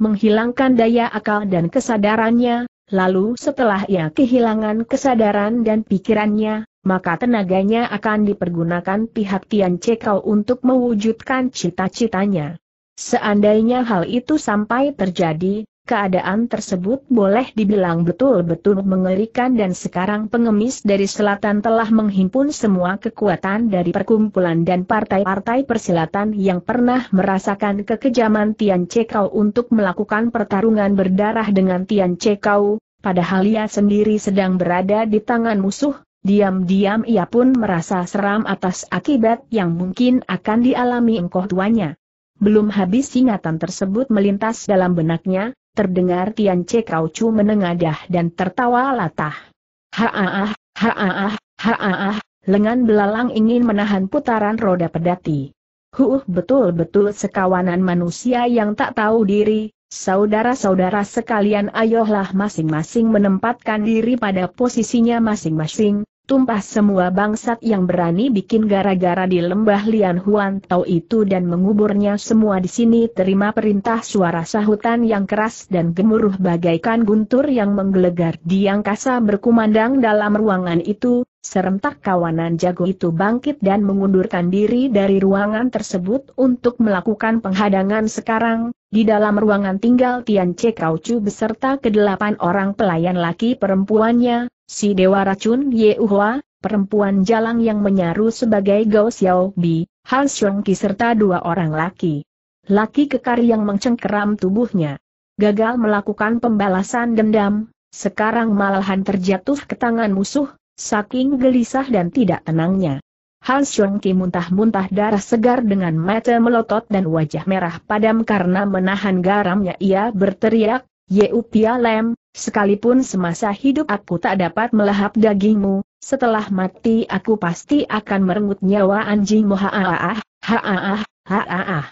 menghilangkan daya akal dan kesadarannya, lalu setelah ia kehilangan kesadaran dan pikirannya, maka tenaganya akan dipergunakan pihak Tian Cekau untuk mewujudkan cita-citanya. Seandainya hal itu sampai terjadi, Keadaan tersebut boleh dibilang betul-betul mengerikan dan sekarang pengemis dari selatan telah menghimpun semua kekuatan dari perkumpulan dan partai-partai persilatan yang pernah merasakan kekejaman Tian Cekau untuk melakukan pertarungan berdarah dengan Tian Cekau, padahal ia sendiri sedang berada di tangan musuh, diam-diam ia pun merasa seram atas akibat yang mungkin akan dialami engkau tuanya. Belum habis ingatan tersebut melintas dalam benaknya, terdengar Tian Che Kau Chu menengadah dan tertawa latah. Haaah, haaah, haaah, lengan belalang ingin menahan putaran roda pedati. Huh betul-betul sekawanan manusia yang tak tahu diri, saudara-saudara sekalian ayolah masing-masing menempatkan diri pada posisinya masing-masing, Tumpah semua bangsat yang berani bikin gara-gara di lembah Lian Huan Tau itu dan menguburnya semua di sini terima perintah suara sahutan yang keras dan gemuruh bagaikan guntur yang menggelegar di angkasa berkumandang dalam ruangan itu, Serentak kawanan jago itu bangkit dan mengundurkan diri dari ruangan tersebut untuk melakukan penghadangan sekarang, di dalam ruangan tinggal Tian Che Chu beserta kedelapan orang pelayan laki perempuannya, si Dewa Racun Ye Uhua, perempuan jalang yang menyaru sebagai Gao Xiao Bi, Han Ki serta dua orang laki. Laki kekar yang mencengkeram tubuhnya. Gagal melakukan pembalasan dendam, sekarang malahan terjatuh ke tangan musuh, saking gelisah dan tidak tenangnya. Han Xiong Ki muntah-muntah darah segar dengan mata melotot dan wajah merah padam karena menahan garamnya ia berteriak, Yeu Pia Lem, sekalipun semasa hidup aku tak dapat melahap dagingmu, setelah mati aku pasti akan merenggut nyawa anjingmu haaah, haaah, haaah.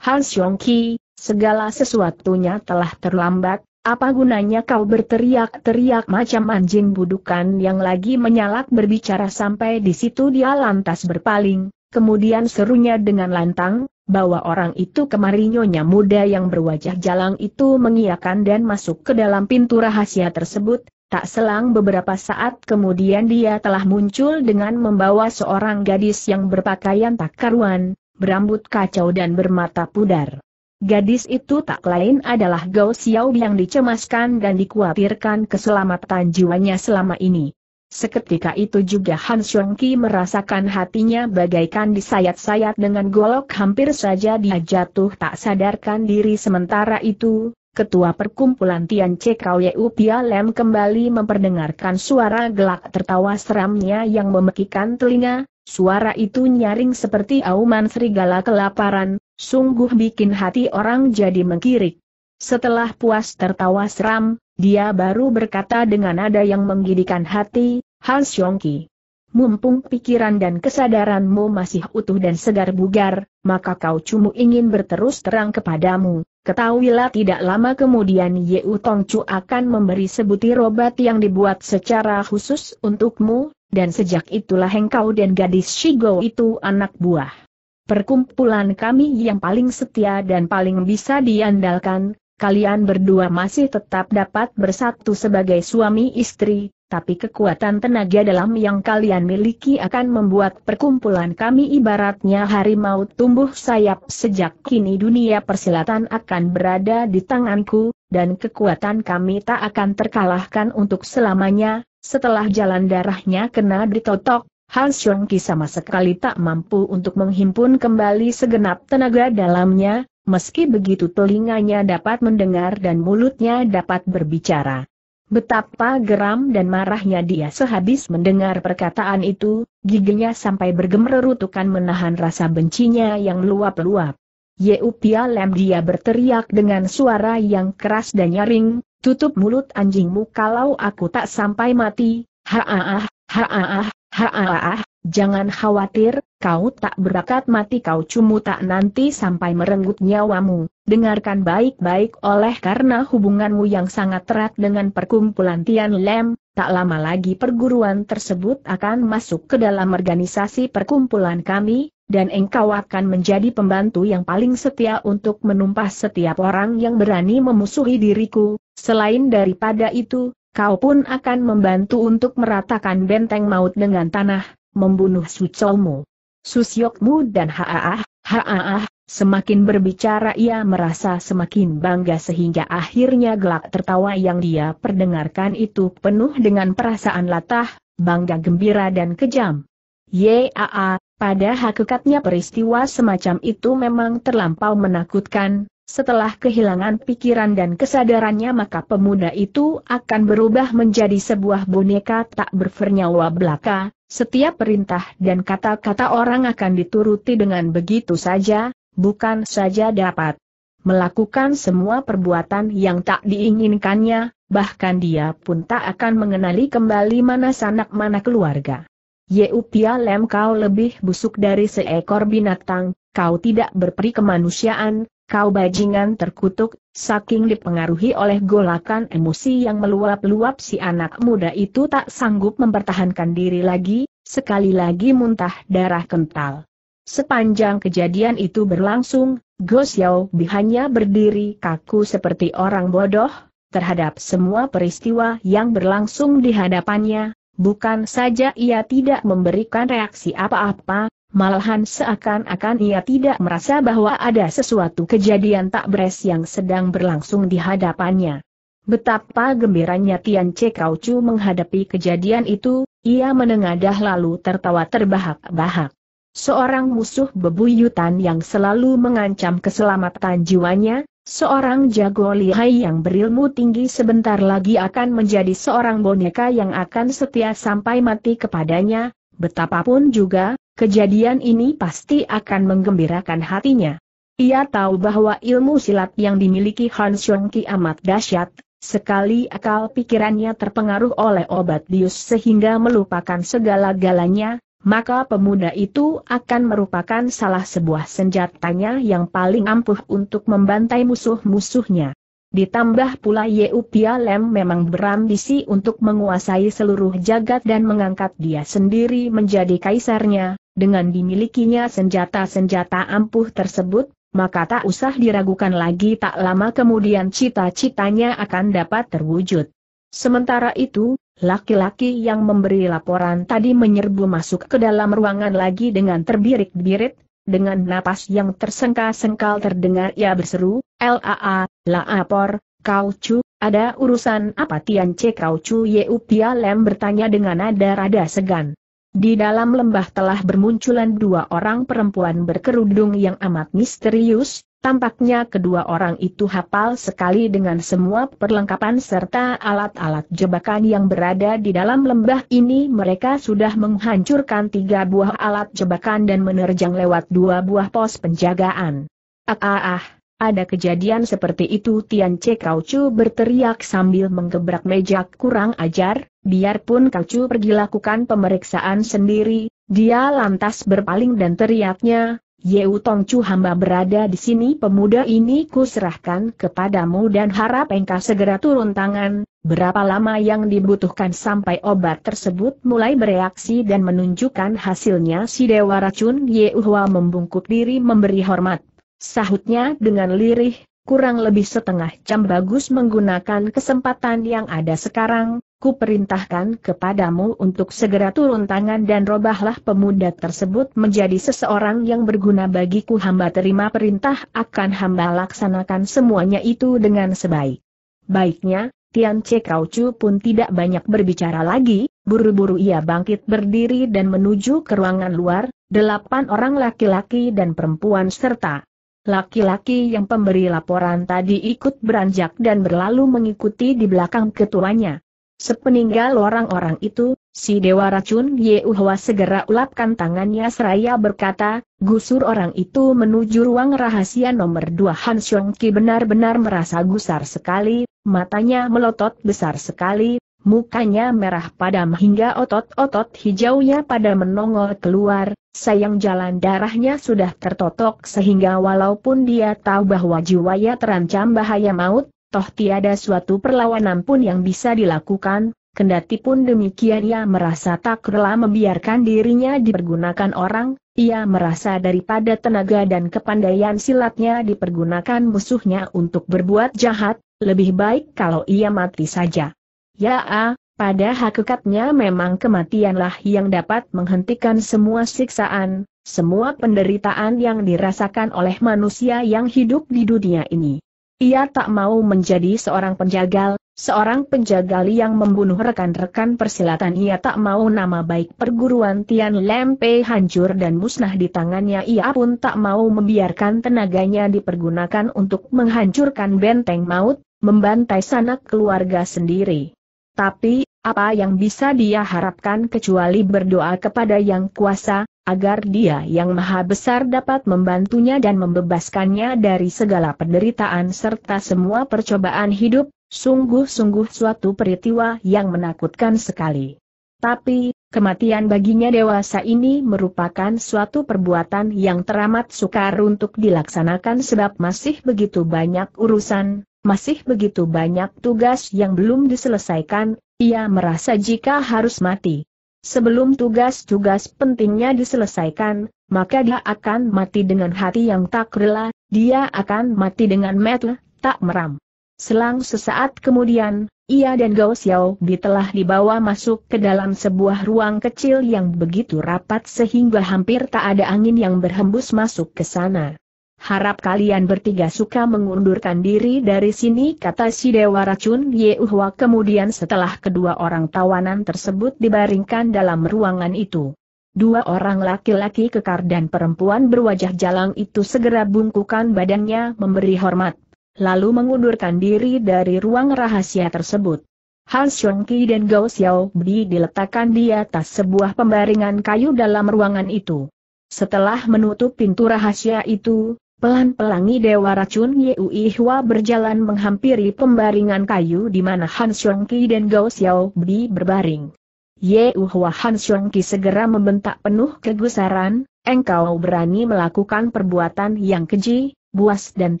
Han Xiong Ki, segala sesuatunya telah terlambat, apa gunanya kau berteriak-teriak macam anjing budukan yang lagi menyalak berbicara sampai di situ dia lantas berpaling, kemudian serunya dengan lantang, bahwa orang itu kemari nyonya muda yang berwajah jalang itu mengiakan dan masuk ke dalam pintu rahasia tersebut, tak selang beberapa saat kemudian dia telah muncul dengan membawa seorang gadis yang berpakaian tak karuan, berambut kacau dan bermata pudar. Gadis itu tak lain adalah Gao Xiao yang dicemaskan dan dikhawatirkan keselamatan jiwanya selama ini. Seketika itu juga Han Xiongki merasakan hatinya bagaikan disayat-sayat dengan golok hampir saja dia jatuh tak sadarkan diri sementara itu, Ketua Perkumpulan Tian Cekau Yeu Pia Lem kembali memperdengarkan suara gelak tertawa seramnya yang memekikan telinga, suara itu nyaring seperti auman serigala kelaparan, Sungguh bikin hati orang jadi mengkirik. Setelah puas tertawa seram, dia baru berkata dengan nada yang menggidikan hati, Han Yongki. Mumpung pikiran dan kesadaranmu masih utuh dan segar bugar, maka kau cuma ingin berterus terang kepadamu. Ketahuilah tidak lama kemudian Tong Chu akan memberi sebutir obat yang dibuat secara khusus untukmu, dan sejak itulah engkau dan gadis Shigo itu anak buah. Perkumpulan kami yang paling setia dan paling bisa diandalkan, kalian berdua masih tetap dapat bersatu sebagai suami istri, tapi kekuatan tenaga dalam yang kalian miliki akan membuat perkumpulan kami ibaratnya harimau tumbuh sayap sejak kini dunia persilatan akan berada di tanganku, dan kekuatan kami tak akan terkalahkan untuk selamanya, setelah jalan darahnya kena ditotok, Han Xiong Ki sama sekali tak mampu untuk menghimpun kembali segenap tenaga dalamnya, meski begitu telinganya dapat mendengar dan mulutnya dapat berbicara. Betapa geram dan marahnya dia sehabis mendengar perkataan itu, giginya sampai bergemererutukan menahan rasa bencinya yang luap-luap. Yeu Pia Lem dia berteriak dengan suara yang keras dan nyaring, tutup mulut anjingmu kalau aku tak sampai mati, haaah, haaah, Haaah, ah, ah, ah. jangan khawatir, kau tak berakat mati kau cuma tak nanti sampai merenggut nyawamu. Dengarkan baik-baik oleh karena hubunganmu yang sangat erat dengan perkumpulan Tian Lem, tak lama lagi perguruan tersebut akan masuk ke dalam organisasi perkumpulan kami, dan engkau akan menjadi pembantu yang paling setia untuk menumpas setiap orang yang berani memusuhi diriku. Selain daripada itu, kau pun akan membantu untuk meratakan benteng maut dengan tanah, membunuh sucomu. Susyokmu dan Haaah, ah Haaah, ah, semakin berbicara ia merasa semakin bangga sehingga akhirnya gelak tertawa yang dia perdengarkan itu penuh dengan perasaan latah, bangga gembira dan kejam. Yaa, pada hakikatnya peristiwa semacam itu memang terlampau menakutkan, setelah kehilangan pikiran dan kesadarannya maka pemuda itu akan berubah menjadi sebuah boneka tak bernyawa belaka, setiap perintah dan kata-kata orang akan dituruti dengan begitu saja, bukan saja dapat melakukan semua perbuatan yang tak diinginkannya, bahkan dia pun tak akan mengenali kembali mana sanak mana keluarga. Yeupia lem kau lebih busuk dari seekor binatang, kau tidak berperi kemanusiaan, Kau bajingan terkutuk, saking dipengaruhi oleh golakan emosi yang meluap-luap si anak muda itu tak sanggup mempertahankan diri lagi, sekali lagi muntah darah kental. Sepanjang kejadian itu berlangsung, Go Xiao Bi hanya berdiri kaku seperti orang bodoh, terhadap semua peristiwa yang berlangsung di hadapannya, bukan saja ia tidak memberikan reaksi apa-apa, Malahan seakan-akan ia tidak merasa bahwa ada sesuatu kejadian tak beres yang sedang berlangsung di hadapannya. Betapa gembiranya Tian Che Kaucu menghadapi kejadian itu, ia menengadah lalu tertawa terbahak-bahak. Seorang musuh bebuyutan yang selalu mengancam keselamatan jiwanya, seorang jago lihai yang berilmu tinggi sebentar lagi akan menjadi seorang boneka yang akan setia sampai mati kepadanya, betapapun juga, Kejadian ini pasti akan menggembirakan hatinya. Ia tahu bahwa ilmu silat yang dimiliki Han Ki amat dahsyat, sekali akal pikirannya terpengaruh oleh obat bius sehingga melupakan segala galanya, maka pemuda itu akan merupakan salah sebuah senjatanya yang paling ampuh untuk membantai musuh-musuhnya. Ditambah pula Yeu Pia Lem memang berambisi untuk menguasai seluruh jagat dan mengangkat dia sendiri menjadi kaisarnya, dengan dimilikinya senjata-senjata ampuh tersebut, maka tak usah diragukan lagi tak lama kemudian cita-citanya akan dapat terwujud. Sementara itu, laki-laki yang memberi laporan tadi menyerbu masuk ke dalam ruangan lagi dengan terbirit-birit, dengan napas yang tersengka-sengkal terdengar ia berseru, LAA, Laapor, Kau cu, ada urusan apa Tian Che Kau cu Yeu Lem bertanya dengan nada rada segan. Di dalam lembah telah bermunculan dua orang perempuan berkerudung yang amat misterius, tampaknya kedua orang itu hafal sekali dengan semua perlengkapan serta alat-alat jebakan yang berada di dalam lembah ini mereka sudah menghancurkan tiga buah alat jebakan dan menerjang lewat dua buah pos penjagaan. Ah ah ah, ada kejadian seperti itu Tian Che Kau Chu berteriak sambil menggebrak meja kurang ajar, biarpun Kacu pergi lakukan pemeriksaan sendiri, dia lantas berpaling dan teriaknya, Yeu Tong Chu hamba berada di sini pemuda ini kuserahkan kepadamu dan harap engkau segera turun tangan, berapa lama yang dibutuhkan sampai obat tersebut mulai bereaksi dan menunjukkan hasilnya si Dewa Racun Yehua membungkuk diri memberi hormat. Sahutnya dengan lirih, kurang lebih setengah jam bagus menggunakan kesempatan yang ada sekarang, ku perintahkan kepadamu untuk segera turun tangan dan robahlah pemuda tersebut menjadi seseorang yang berguna bagiku hamba terima perintah akan hamba laksanakan semuanya itu dengan sebaik. Baiknya, Tian Che Kau pun tidak banyak berbicara lagi, buru-buru ia bangkit berdiri dan menuju ke ruangan luar, delapan orang laki-laki dan perempuan serta Laki-laki yang pemberi laporan tadi ikut beranjak dan berlalu mengikuti di belakang ketuanya. Sepeninggal orang-orang itu, si Dewa Racun Yehuwa segera ulapkan tangannya seraya berkata, gusur orang itu menuju ruang rahasia nomor dua Han Xiong Ki benar-benar merasa gusar sekali, matanya melotot besar sekali, mukanya merah padam hingga otot-otot hijaunya pada menongol keluar, sayang jalan darahnya sudah tertotok sehingga walaupun dia tahu bahwa jiwanya terancam bahaya maut, toh tiada suatu perlawanan pun yang bisa dilakukan, Kendati pun demikian ia merasa tak rela membiarkan dirinya dipergunakan orang, ia merasa daripada tenaga dan kepandaian silatnya dipergunakan musuhnya untuk berbuat jahat, lebih baik kalau ia mati saja. Ya, ah, pada hakikatnya memang kematianlah yang dapat menghentikan semua siksaan, semua penderitaan yang dirasakan oleh manusia yang hidup di dunia ini. Ia tak mau menjadi seorang penjagal, seorang penjagal yang membunuh rekan-rekan persilatan. Ia tak mau nama baik perguruan Tian Lempe hancur dan musnah di tangannya. Ia pun tak mau membiarkan tenaganya dipergunakan untuk menghancurkan benteng maut, membantai sanak keluarga sendiri. Tapi, apa yang bisa dia harapkan kecuali berdoa kepada yang kuasa, agar dia yang maha besar dapat membantunya dan membebaskannya dari segala penderitaan serta semua percobaan hidup, sungguh-sungguh suatu peristiwa yang menakutkan sekali. Tapi, kematian baginya dewasa ini merupakan suatu perbuatan yang teramat sukar untuk dilaksanakan sebab masih begitu banyak urusan, masih begitu banyak tugas yang belum diselesaikan, ia merasa jika harus mati. Sebelum tugas-tugas pentingnya diselesaikan, maka dia akan mati dengan hati yang tak rela, dia akan mati dengan metu, tak meram. Selang sesaat kemudian, ia dan Gao Bi telah dibawa masuk ke dalam sebuah ruang kecil yang begitu rapat sehingga hampir tak ada angin yang berhembus masuk ke sana. Harap kalian bertiga suka mengundurkan diri dari sini kata si Dewa Racun Yehuwa kemudian setelah kedua orang tawanan tersebut dibaringkan dalam ruangan itu. Dua orang laki-laki kekar dan perempuan berwajah jalang itu segera bungkukan badannya memberi hormat, lalu mengundurkan diri dari ruang rahasia tersebut. Hal Xiongqi dan Gao Bi diletakkan di atas sebuah pembaringan kayu dalam ruangan itu. Setelah menutup pintu rahasia itu, Pelan-pelangi Dewa Racun Yui Hua berjalan menghampiri pembaringan kayu di mana Han Xiongqi dan Gao Bi berbaring. Yeu Hua Han Xiongqi segera membentak penuh kegusaran, engkau berani melakukan perbuatan yang keji, buas dan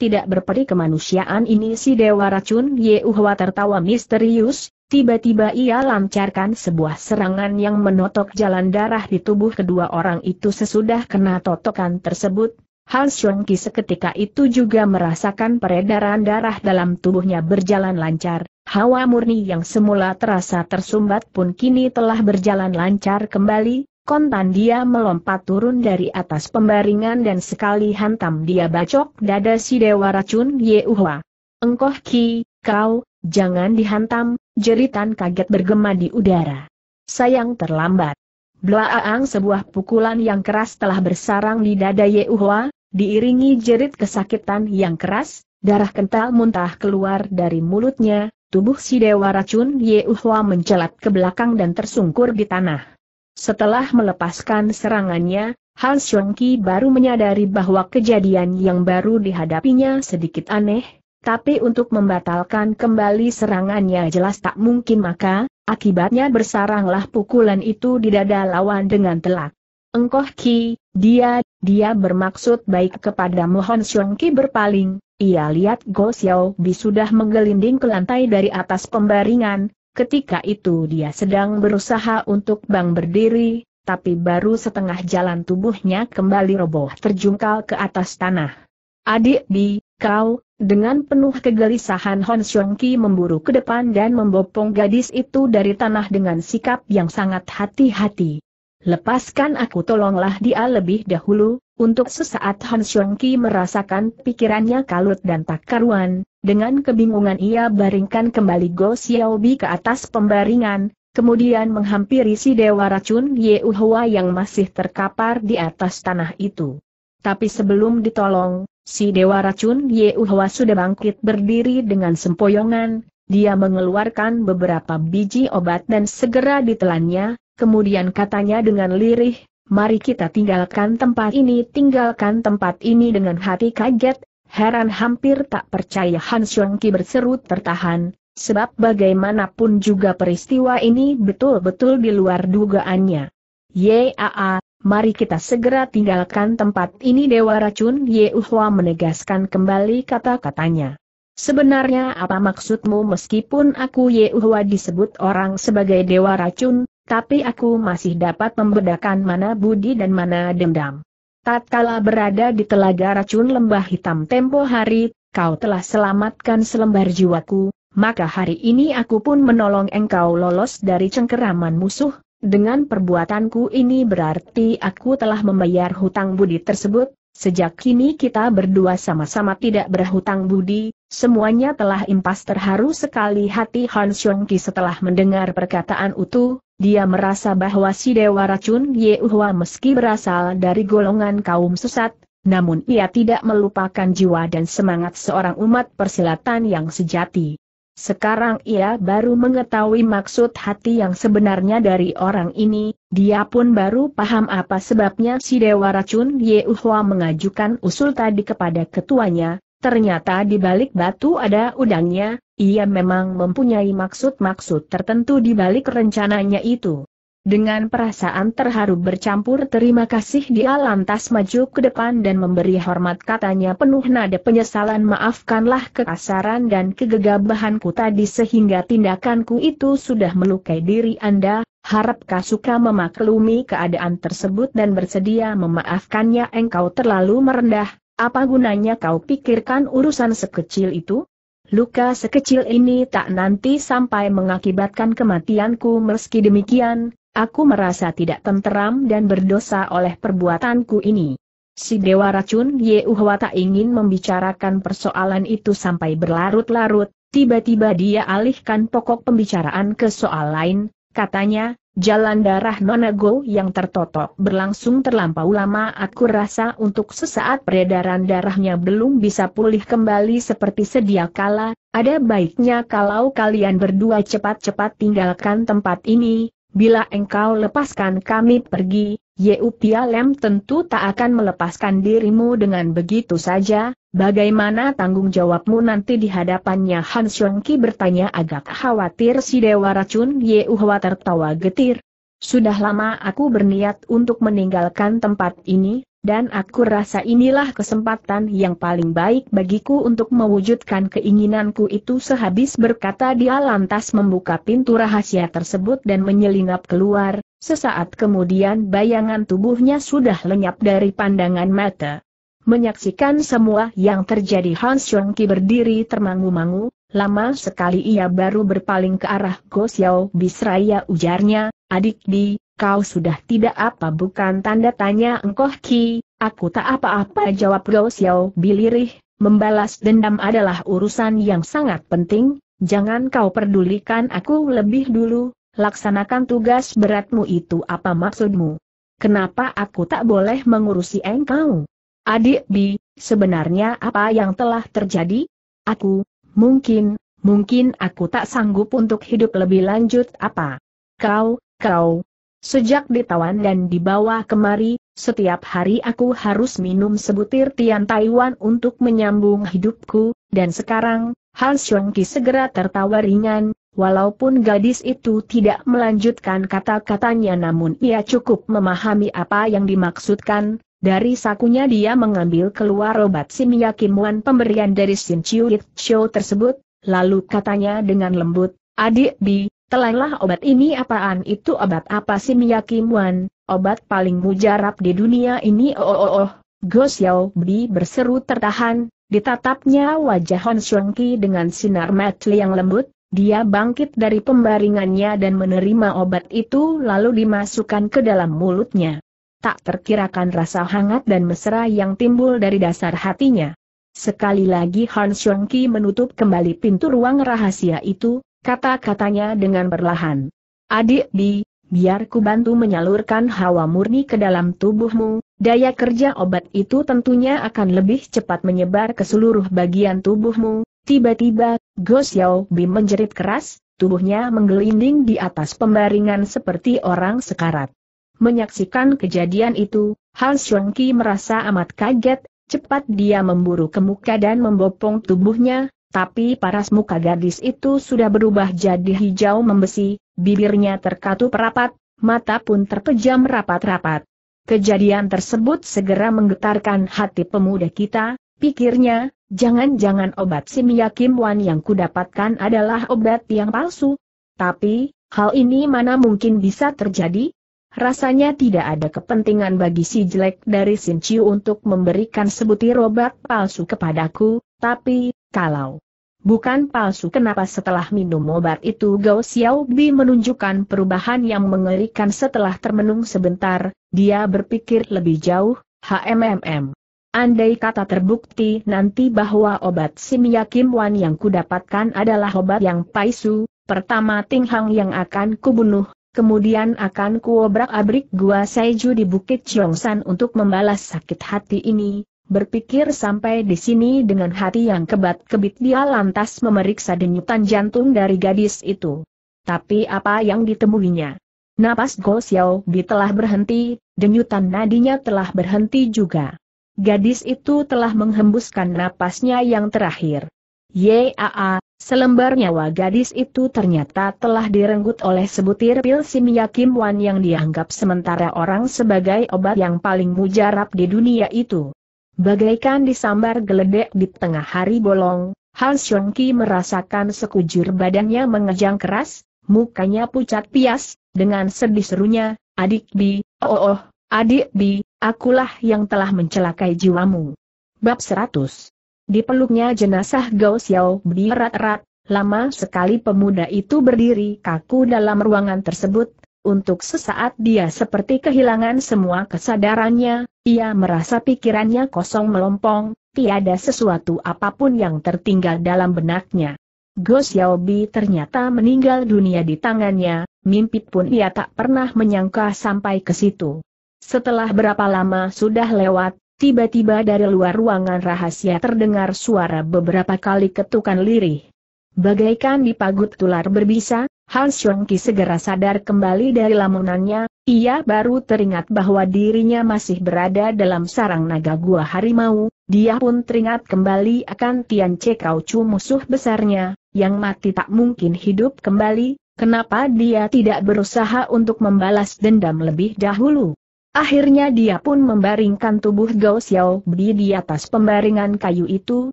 tidak berperi kemanusiaan ini si Dewa Racun Yeu Hua tertawa misterius, tiba-tiba ia lancarkan sebuah serangan yang menotok jalan darah di tubuh kedua orang itu sesudah kena totokan tersebut, Hans Rengki seketika itu juga merasakan peredaran darah dalam tubuhnya berjalan lancar, hawa murni yang semula terasa tersumbat pun kini telah berjalan lancar kembali, kontan dia melompat turun dari atas pembaringan dan sekali hantam dia bacok dada si Dewa Racun Yehuwa. Engkoh Ki, kau, jangan dihantam, jeritan kaget bergema di udara. Sayang terlambat. Blaaang sebuah pukulan yang keras telah bersarang di dada Yehuwa, diiringi jerit kesakitan yang keras, darah kental muntah keluar dari mulutnya, tubuh si Dewa Racun Yehuwa mencelat ke belakang dan tersungkur di tanah. Setelah melepaskan serangannya, Hal Xiongqi baru menyadari bahwa kejadian yang baru dihadapinya sedikit aneh, tapi untuk membatalkan kembali serangannya jelas tak mungkin maka, akibatnya bersaranglah pukulan itu di dada lawan dengan telak. Engkoh Ki, dia dia bermaksud baik kepada Mohon Xiong Ki berpaling, ia lihat Go Xiao Bi sudah menggelinding ke lantai dari atas pembaringan, ketika itu dia sedang berusaha untuk bang berdiri, tapi baru setengah jalan tubuhnya kembali roboh terjungkal ke atas tanah. Adik Bi, kau, dengan penuh kegelisahan Hon Xiong Ki memburu ke depan dan membopong gadis itu dari tanah dengan sikap yang sangat hati-hati. Lepaskan aku tolonglah dia lebih dahulu, untuk sesaat Han Xiong Ki merasakan pikirannya kalut dan tak karuan, dengan kebingungan ia baringkan kembali Go Bi ke atas pembaringan, kemudian menghampiri si Dewa Racun Ye Uhua yang masih terkapar di atas tanah itu. Tapi sebelum ditolong, si Dewa Racun Ye Uhua sudah bangkit berdiri dengan sempoyongan, dia mengeluarkan beberapa biji obat dan segera ditelannya, kemudian katanya dengan lirih, mari kita tinggalkan tempat ini tinggalkan tempat ini dengan hati kaget, heran hampir tak percaya Han Xiong berseru tertahan, sebab bagaimanapun juga peristiwa ini betul-betul di luar dugaannya. Yaa, mari kita segera tinggalkan tempat ini Dewa Racun Yeuhwa menegaskan kembali kata-katanya. Sebenarnya apa maksudmu meskipun aku Yeuhwa disebut orang sebagai Dewa Racun, tapi aku masih dapat membedakan mana budi dan mana dendam. Tatkala berada di telaga racun lembah hitam tempo hari, kau telah selamatkan selembar jiwaku, maka hari ini aku pun menolong engkau lolos dari cengkeraman musuh, dengan perbuatanku ini berarti aku telah membayar hutang budi tersebut, Sejak kini kita berdua sama-sama tidak berhutang budi, semuanya telah impas terharu sekali hati Han Ki setelah mendengar perkataan utuh. Dia merasa bahwa si Dewa Racun Yehuwa meski berasal dari golongan kaum sesat, namun ia tidak melupakan jiwa dan semangat seorang umat persilatan yang sejati. Sekarang ia baru mengetahui maksud hati yang sebenarnya dari orang ini, dia pun baru paham apa sebabnya si Dewa Racun Yehuwa mengajukan usul tadi kepada ketuanya, ternyata di balik batu ada udangnya, ia memang mempunyai maksud-maksud tertentu di balik rencananya itu. Dengan perasaan terharu bercampur terima kasih dia lantas maju ke depan dan memberi hormat katanya penuh nada penyesalan maafkanlah kekasaran dan kegegabahanku tadi sehingga tindakanku itu sudah melukai diri Anda, harap suka memaklumi keadaan tersebut dan bersedia memaafkannya engkau terlalu merendah, apa gunanya kau pikirkan urusan sekecil itu? Luka sekecil ini tak nanti sampai mengakibatkan kematianku meski demikian, aku merasa tidak tenteram dan berdosa oleh perbuatanku ini. Si Dewa Racun Yehuwa tak ingin membicarakan persoalan itu sampai berlarut-larut, tiba-tiba dia alihkan pokok pembicaraan ke soal lain, katanya, Jalan darah Nonago yang tertotok berlangsung terlampau lama aku rasa untuk sesaat peredaran darahnya belum bisa pulih kembali seperti sedia kala, ada baiknya kalau kalian berdua cepat-cepat tinggalkan tempat ini, bila engkau lepaskan kami pergi, Yeupia Lem tentu tak akan melepaskan dirimu dengan begitu saja, Bagaimana tanggung jawabmu nanti di hadapannya Han Ki bertanya agak khawatir si Dewa Racun Uhwa tertawa getir. Sudah lama aku berniat untuk meninggalkan tempat ini, dan aku rasa inilah kesempatan yang paling baik bagiku untuk mewujudkan keinginanku itu sehabis berkata dia lantas membuka pintu rahasia tersebut dan menyelinap keluar, sesaat kemudian bayangan tubuhnya sudah lenyap dari pandangan mata. Menyaksikan semua yang terjadi Han Ki berdiri termangu-mangu, lama sekali ia baru berpaling ke arah Go Xiao Bisraya ujarnya, adik di, kau sudah tidak apa bukan tanda tanya Engkau ki, aku tak apa-apa jawab Go Xiao bilirih, membalas dendam adalah urusan yang sangat penting, jangan kau pedulikan aku lebih dulu, laksanakan tugas beratmu itu apa maksudmu? Kenapa aku tak boleh mengurusi engkau? Adik Bi, sebenarnya apa yang telah terjadi? Aku, mungkin, mungkin aku tak sanggup untuk hidup lebih lanjut apa? Kau, kau. Sejak ditawan dan dibawa kemari, setiap hari aku harus minum sebutir tian Taiwan untuk menyambung hidupku, dan sekarang, hal Xiongki segera tertawa ringan, walaupun gadis itu tidak melanjutkan kata-katanya namun ia cukup memahami apa yang dimaksudkan, dari sakunya dia mengambil keluar obat Simya Kimuan pemberian dari Sin Chiu Show tersebut, lalu katanya dengan lembut, Adik Bi, telanlah obat ini apaan itu obat apa Simya Kimuan, obat paling mujarab di dunia ini oh oh oh. Go Xiao Bi berseru tertahan, ditatapnya wajah Hon Ki dengan sinar matli yang lembut, dia bangkit dari pembaringannya dan menerima obat itu lalu dimasukkan ke dalam mulutnya tak terkirakan rasa hangat dan mesra yang timbul dari dasar hatinya. Sekali lagi Han Ki menutup kembali pintu ruang rahasia itu, kata-katanya dengan perlahan. Adik Bi, biar ku bantu menyalurkan hawa murni ke dalam tubuhmu, daya kerja obat itu tentunya akan lebih cepat menyebar ke seluruh bagian tubuhmu. Tiba-tiba, Go Xiao Bi menjerit keras, tubuhnya menggelinding di atas pembaringan seperti orang sekarat. Menyaksikan kejadian itu, Hal Ki merasa amat kaget, cepat dia memburu ke muka dan membopong tubuhnya, tapi paras muka gadis itu sudah berubah jadi hijau membesi, bibirnya terkatup rapat, mata pun terpejam rapat-rapat. Kejadian tersebut segera menggetarkan hati pemuda kita, pikirnya, jangan-jangan obat Simya Kim Wan yang kudapatkan adalah obat yang palsu. Tapi, hal ini mana mungkin bisa terjadi? Rasanya tidak ada kepentingan bagi si jelek dari Sin Chiu untuk memberikan sebutir obat palsu kepadaku, tapi, kalau bukan palsu kenapa setelah minum obat itu Gao Bi menunjukkan perubahan yang mengerikan setelah termenung sebentar, dia berpikir lebih jauh, HMMM. Andai kata terbukti nanti bahwa obat Simia Kim Wan yang kudapatkan adalah obat yang palsu, pertama Ting Hang yang akan kubunuh, Kemudian akan kuobrak-abrik gua Seju di Bukit Cheongsan untuk membalas sakit hati ini. Berpikir sampai di sini dengan hati yang kebat-kebit dia lantas memeriksa denyutan jantung dari gadis itu. Tapi apa yang ditemuinya? Napas Go Xiao Bi telah berhenti, denyutan nadinya telah berhenti juga. Gadis itu telah menghembuskan napasnya yang terakhir. Yaa, Selembar nyawa gadis itu ternyata telah direnggut oleh sebutir pil simia Kim Wan yang dianggap sementara orang sebagai obat yang paling mujarab di dunia itu. Bagaikan disambar geledek di tengah hari bolong, Han Xiong Ki merasakan sekujur badannya mengejang keras, mukanya pucat pias, dengan sedih serunya, adik bi, oh oh, oh adik bi, akulah yang telah mencelakai jiwamu. Bab 100 Dipeluknya jenazah Gao Xiao erat-erat, lama sekali pemuda itu berdiri kaku dalam ruangan tersebut, untuk sesaat dia seperti kehilangan semua kesadarannya, ia merasa pikirannya kosong melompong, tiada sesuatu apapun yang tertinggal dalam benaknya. Go Xiaobi ternyata meninggal dunia di tangannya, mimpi pun ia tak pernah menyangka sampai ke situ. Setelah berapa lama sudah lewat, Tiba-tiba dari luar ruangan rahasia terdengar suara beberapa kali ketukan lirih. Bagaikan dipagut tular berbisa, Hans Yongki segera sadar kembali dari lamunannya, ia baru teringat bahwa dirinya masih berada dalam sarang naga gua harimau, dia pun teringat kembali akan Tian Kau Chu musuh besarnya, yang mati tak mungkin hidup kembali, Kenapa dia tidak berusaha untuk membalas dendam lebih dahulu? Akhirnya dia pun membaringkan tubuh Gao Xiao Bi di atas pembaringan kayu itu,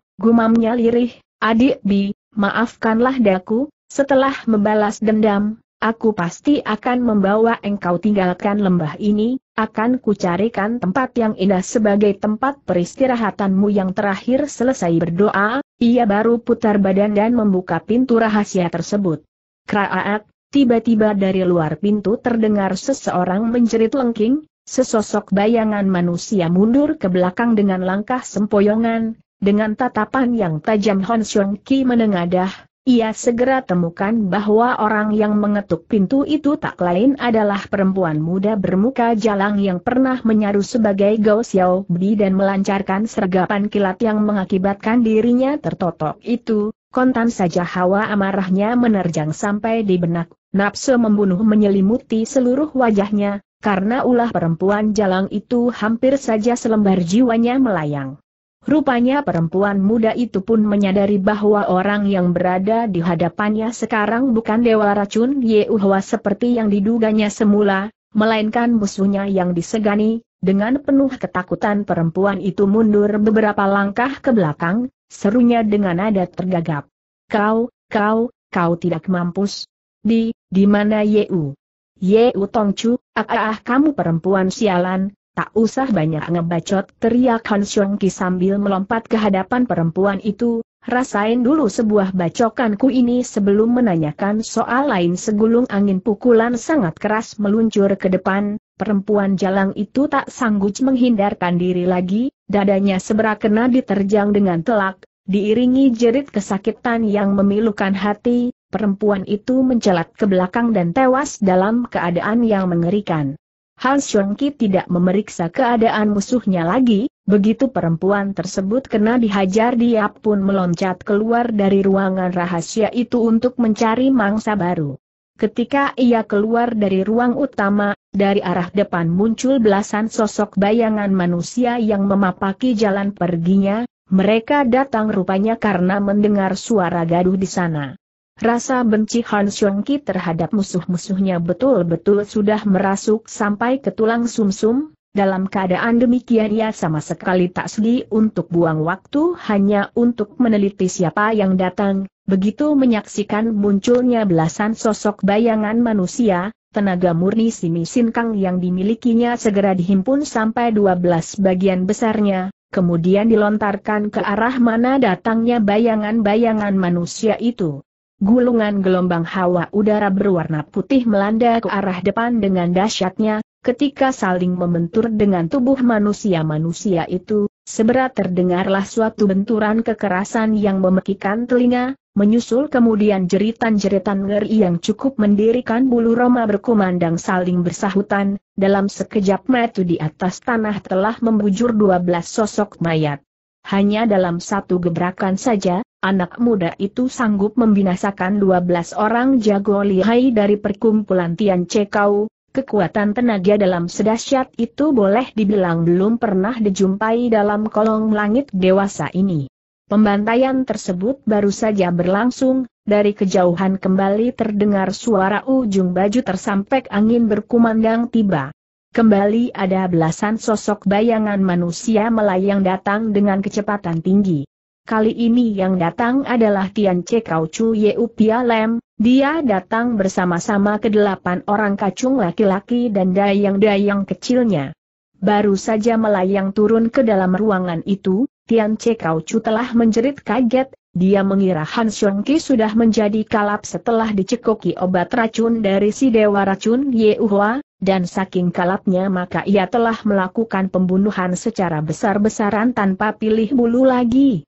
gumamnya lirih, adik Bi, maafkanlah daku, setelah membalas dendam, aku pasti akan membawa engkau tinggalkan lembah ini, akan kucarikan tempat yang indah sebagai tempat peristirahatanmu yang terakhir selesai berdoa, ia baru putar badan dan membuka pintu rahasia tersebut. Kraat, tiba-tiba dari luar pintu terdengar seseorang menjerit lengking, Sesosok bayangan manusia mundur ke belakang dengan langkah sempoyongan, dengan tatapan yang tajam Hon Xiong Ki menengadah, ia segera temukan bahwa orang yang mengetuk pintu itu tak lain adalah perempuan muda bermuka jalang yang pernah menyaru sebagai Gao Xiao Bi dan melancarkan sergapan kilat yang mengakibatkan dirinya tertotok itu, Kontan saja hawa amarahnya menerjang sampai di benak, nafsu membunuh menyelimuti seluruh wajahnya, karena ulah perempuan jalang itu hampir saja selembar jiwanya melayang. Rupanya perempuan muda itu pun menyadari bahwa orang yang berada di hadapannya sekarang bukan dewa racun Yehuwa seperti yang diduganya semula, melainkan musuhnya yang disegani, dengan penuh ketakutan perempuan itu mundur beberapa langkah ke belakang, serunya dengan nada tergagap. Kau, kau, kau tidak mampus. Di, di mana Yehu? Ye Chu, ah, ah ah kamu perempuan sialan, tak usah banyak ngebacot teriak Han Xiong Ki sambil melompat ke hadapan perempuan itu, rasain dulu sebuah bacokanku ini sebelum menanyakan soal lain segulung angin pukulan sangat keras meluncur ke depan, perempuan jalang itu tak sanggup menghindarkan diri lagi, dadanya seberak kena diterjang dengan telak, diiringi jerit kesakitan yang memilukan hati, perempuan itu mencelat ke belakang dan tewas dalam keadaan yang mengerikan. Han Xiongqi tidak memeriksa keadaan musuhnya lagi, begitu perempuan tersebut kena dihajar dia pun meloncat keluar dari ruangan rahasia itu untuk mencari mangsa baru. Ketika ia keluar dari ruang utama, dari arah depan muncul belasan sosok bayangan manusia yang memapaki jalan perginya, mereka datang rupanya karena mendengar suara gaduh di sana. Rasa benci Han Xiong Ki terhadap musuh-musuhnya betul-betul sudah merasuk sampai ke tulang sumsum, -sum, dalam keadaan demikian ia sama sekali tak sedih untuk buang waktu hanya untuk meneliti siapa yang datang, begitu menyaksikan munculnya belasan sosok bayangan manusia, tenaga murni Simi Sinkang yang dimilikinya segera dihimpun sampai 12 bagian besarnya, kemudian dilontarkan ke arah mana datangnya bayangan-bayangan manusia itu. Gulungan gelombang hawa udara berwarna putih melanda ke arah depan dengan dahsyatnya, ketika saling membentur dengan tubuh manusia-manusia itu, seberat terdengarlah suatu benturan kekerasan yang memekikan telinga, menyusul kemudian jeritan-jeritan ngeri yang cukup mendirikan bulu roma berkumandang saling bersahutan, dalam sekejap mata di atas tanah telah membujur dua belas sosok mayat. Hanya dalam satu gebrakan saja, anak muda itu sanggup membinasakan 12 orang jago lihai dari perkumpulan Tian Cekau, kekuatan tenaga dalam sedasyat itu boleh dibilang belum pernah dijumpai dalam kolong langit dewasa ini. Pembantaian tersebut baru saja berlangsung, dari kejauhan kembali terdengar suara ujung baju tersampek angin berkumandang tiba. Kembali ada belasan sosok bayangan manusia melayang datang dengan kecepatan tinggi. Kali ini yang datang adalah Tian Che Kau Chu U Pia Lem, dia datang bersama-sama ke delapan orang kacung laki-laki dan dayang-dayang kecilnya. Baru saja melayang turun ke dalam ruangan itu, Tian Che Kau Chu telah menjerit kaget, dia mengira Han Xiong Ki sudah menjadi kalap setelah dicekoki obat racun dari si dewa racun Ye Hua, dan saking kalapnya maka ia telah melakukan pembunuhan secara besar-besaran tanpa pilih bulu lagi.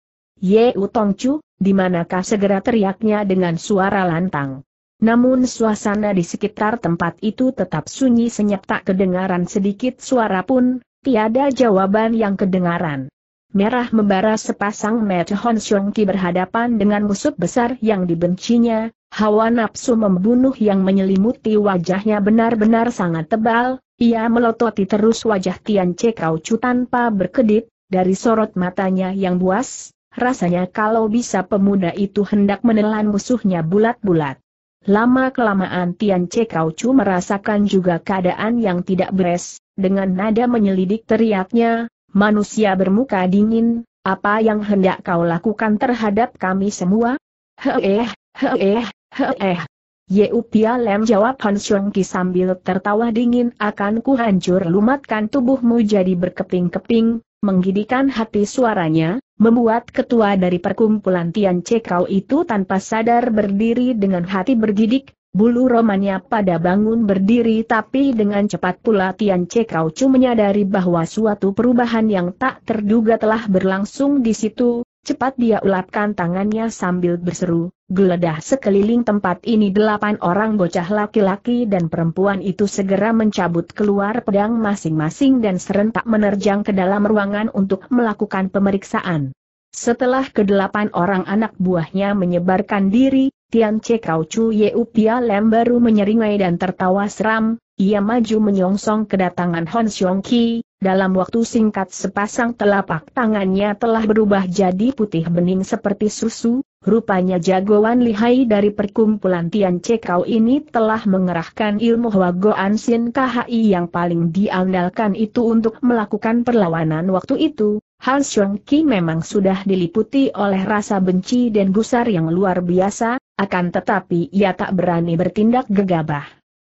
Ye Utongcu, di manakah segera teriaknya dengan suara lantang. Namun suasana di sekitar tempat itu tetap sunyi senyap tak kedengaran sedikit suara pun, tiada jawaban yang kedengaran. Merah membara sepasang Mete Hon Ki berhadapan dengan musuh besar yang dibencinya, hawa nafsu membunuh yang menyelimuti wajahnya benar-benar sangat tebal, ia melototi terus wajah Tian Che Kau Chu tanpa berkedip, dari sorot matanya yang buas, Rasanya kalau bisa pemuda itu hendak menelan musuhnya bulat-bulat. Lama-kelamaan Tian Che Kaucu merasakan juga keadaan yang tidak beres, dengan nada menyelidik teriaknya, manusia bermuka dingin, apa yang hendak kau lakukan terhadap kami semua? Heeh, heeh, heeh. Yeu Pia Lem jawab Han Xiong Ki sambil tertawa dingin akan kuhancur lumatkan tubuhmu jadi berkeping-keping, menggidikan hati suaranya, membuat ketua dari perkumpulan Tian Cekau itu tanpa sadar berdiri dengan hati bergidik, bulu romannya pada bangun berdiri tapi dengan cepat pula Tian Cekau cu menyadari bahwa suatu perubahan yang tak terduga telah berlangsung di situ, Cepat dia ulapkan tangannya sambil berseru, geledah sekeliling tempat ini delapan orang bocah laki-laki dan perempuan itu segera mencabut keluar pedang masing-masing dan serentak menerjang ke dalam ruangan untuk melakukan pemeriksaan. Setelah kedelapan orang anak buahnya menyebarkan diri, Tian Che Kau Chu Yeu Pia Lem baru menyeringai dan tertawa seram, ia maju menyongsong kedatangan Hon Xiong Ki, dalam waktu singkat sepasang telapak tangannya telah berubah jadi putih bening seperti susu, rupanya jagoan lihai dari perkumpulan Tian Cekau ini telah mengerahkan ilmu Hwa Goan Sin KHI yang paling diandalkan itu untuk melakukan perlawanan waktu itu. Han Xiong Ki memang sudah diliputi oleh rasa benci dan gusar yang luar biasa, akan tetapi ia tak berani bertindak gegabah.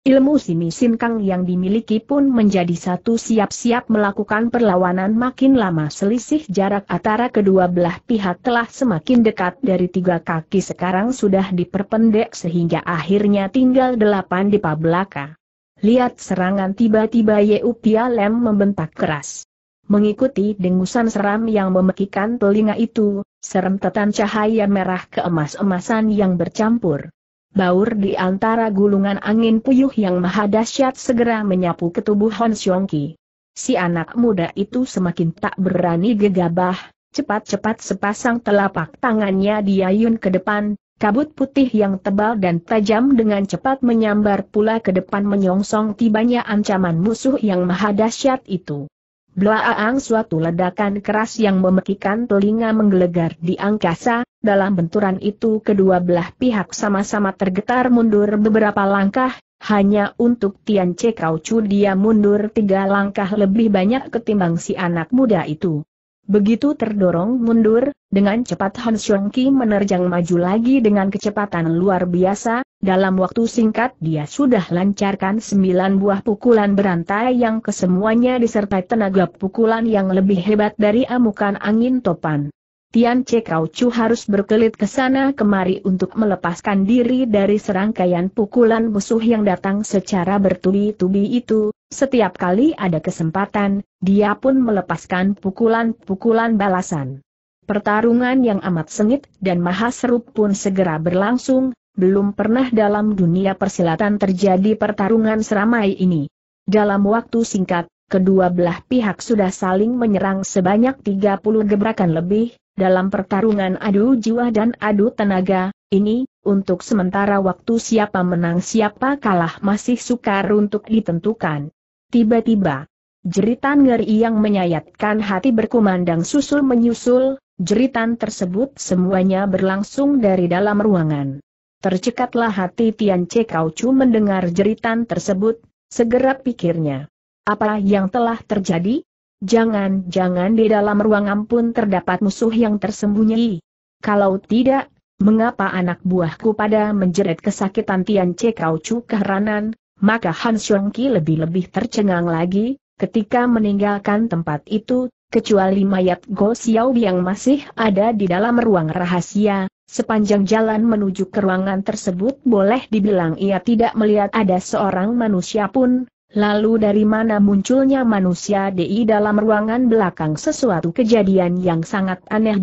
Ilmu Simi Kang yang dimiliki pun menjadi satu siap-siap melakukan perlawanan makin lama selisih jarak antara kedua belah pihak telah semakin dekat dari tiga kaki sekarang sudah diperpendek sehingga akhirnya tinggal delapan di pabelaka. Lihat serangan tiba-tiba Yeu Pia Lem membentak keras. Mengikuti dengusan seram yang memekikan telinga itu, serem tetan cahaya merah keemas-emasan yang bercampur baur di antara gulungan angin puyuh yang maha dahsyat segera menyapu ke tubuh Hon Xiong Ki. Si anak muda itu semakin tak berani gegabah, cepat-cepat sepasang telapak tangannya diayun ke depan, kabut putih yang tebal dan tajam dengan cepat menyambar pula ke depan menyongsong tibanya ancaman musuh yang maha dahsyat itu. Blaaang suatu ledakan keras yang memekikan telinga menggelegar di angkasa, dalam benturan itu kedua belah pihak sama-sama tergetar mundur beberapa langkah, hanya untuk Tian Che Kau Chu dia mundur tiga langkah lebih banyak ketimbang si anak muda itu. Begitu terdorong mundur, dengan cepat Han Xiong Ki menerjang maju lagi dengan kecepatan luar biasa, dalam waktu singkat dia sudah lancarkan sembilan buah pukulan berantai yang kesemuanya disertai tenaga pukulan yang lebih hebat dari amukan angin topan. Tian Che Kau Chu harus berkelit ke sana kemari untuk melepaskan diri dari serangkaian pukulan musuh yang datang secara bertubi-tubi itu, setiap kali ada kesempatan, dia pun melepaskan pukulan-pukulan balasan. Pertarungan yang amat sengit dan maha seru pun segera berlangsung, belum pernah dalam dunia persilatan terjadi pertarungan seramai ini. Dalam waktu singkat, kedua belah pihak sudah saling menyerang sebanyak 30 gebrakan lebih, dalam pertarungan adu jiwa dan adu tenaga, ini, untuk sementara waktu siapa menang siapa kalah masih sukar untuk ditentukan. Tiba-tiba, jeritan ngeri yang menyayatkan hati berkumandang susul-menyusul, Jeritan tersebut semuanya berlangsung dari dalam ruangan. Tercekatlah hati Tian Che Chu mendengar jeritan tersebut, segera pikirnya. Apa yang telah terjadi? Jangan-jangan di dalam ruangan pun terdapat musuh yang tersembunyi. Kalau tidak, mengapa anak buahku pada menjerit kesakitan Tian Che Chu keheranan, maka Han Xiongki lebih-lebih tercengang lagi, ketika meninggalkan tempat itu, kecuali mayat Go Xiao yang masih ada di dalam ruang rahasia, sepanjang jalan menuju ke ruangan tersebut boleh dibilang ia tidak melihat ada seorang manusia pun, lalu dari mana munculnya manusia di dalam ruangan belakang sesuatu kejadian yang sangat aneh a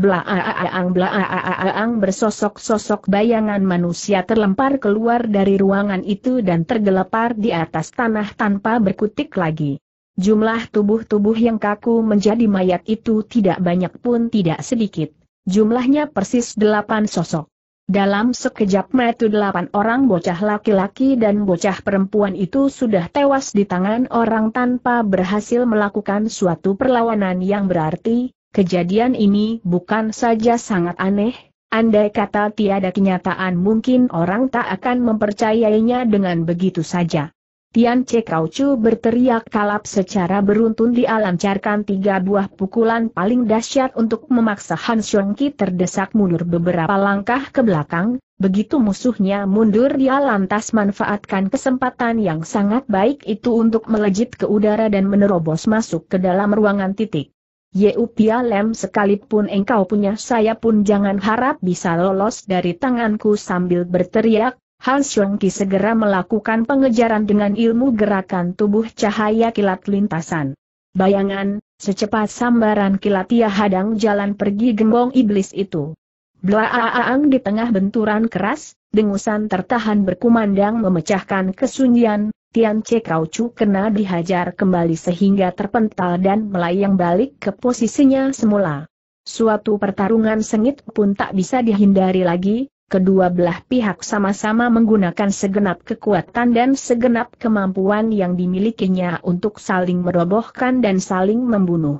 belaaang bersosok-sosok bayangan manusia terlempar keluar dari ruangan itu dan tergelepar di atas tanah tanpa berkutik lagi. Jumlah tubuh-tubuh yang kaku menjadi mayat itu tidak banyak pun tidak sedikit. Jumlahnya persis delapan sosok. Dalam sekejap mata delapan orang bocah laki-laki dan bocah perempuan itu sudah tewas di tangan orang tanpa berhasil melakukan suatu perlawanan yang berarti, kejadian ini bukan saja sangat aneh, andai kata tiada kenyataan mungkin orang tak akan mempercayainya dengan begitu saja. Tian Che Kau berteriak kalap secara beruntun dialancarkan tiga buah pukulan paling dahsyat untuk memaksa Han Xiong Ki terdesak mundur beberapa langkah ke belakang, begitu musuhnya mundur dia lantas manfaatkan kesempatan yang sangat baik itu untuk melejit ke udara dan menerobos masuk ke dalam ruangan titik. Yeu Pia Lem sekalipun engkau punya saya pun jangan harap bisa lolos dari tanganku sambil berteriak, Han Seong Ki segera melakukan pengejaran dengan ilmu gerakan tubuh cahaya kilat lintasan. Bayangan, secepat sambaran kilat ia hadang jalan pergi gembong iblis itu. Blaaang di tengah benturan keras, dengusan tertahan berkumandang memecahkan kesunyian, Tian Che Kau Chu kena dihajar kembali sehingga terpental dan melayang balik ke posisinya semula. Suatu pertarungan sengit pun tak bisa dihindari lagi, kedua belah pihak sama-sama menggunakan segenap kekuatan dan segenap kemampuan yang dimilikinya untuk saling merobohkan dan saling membunuh.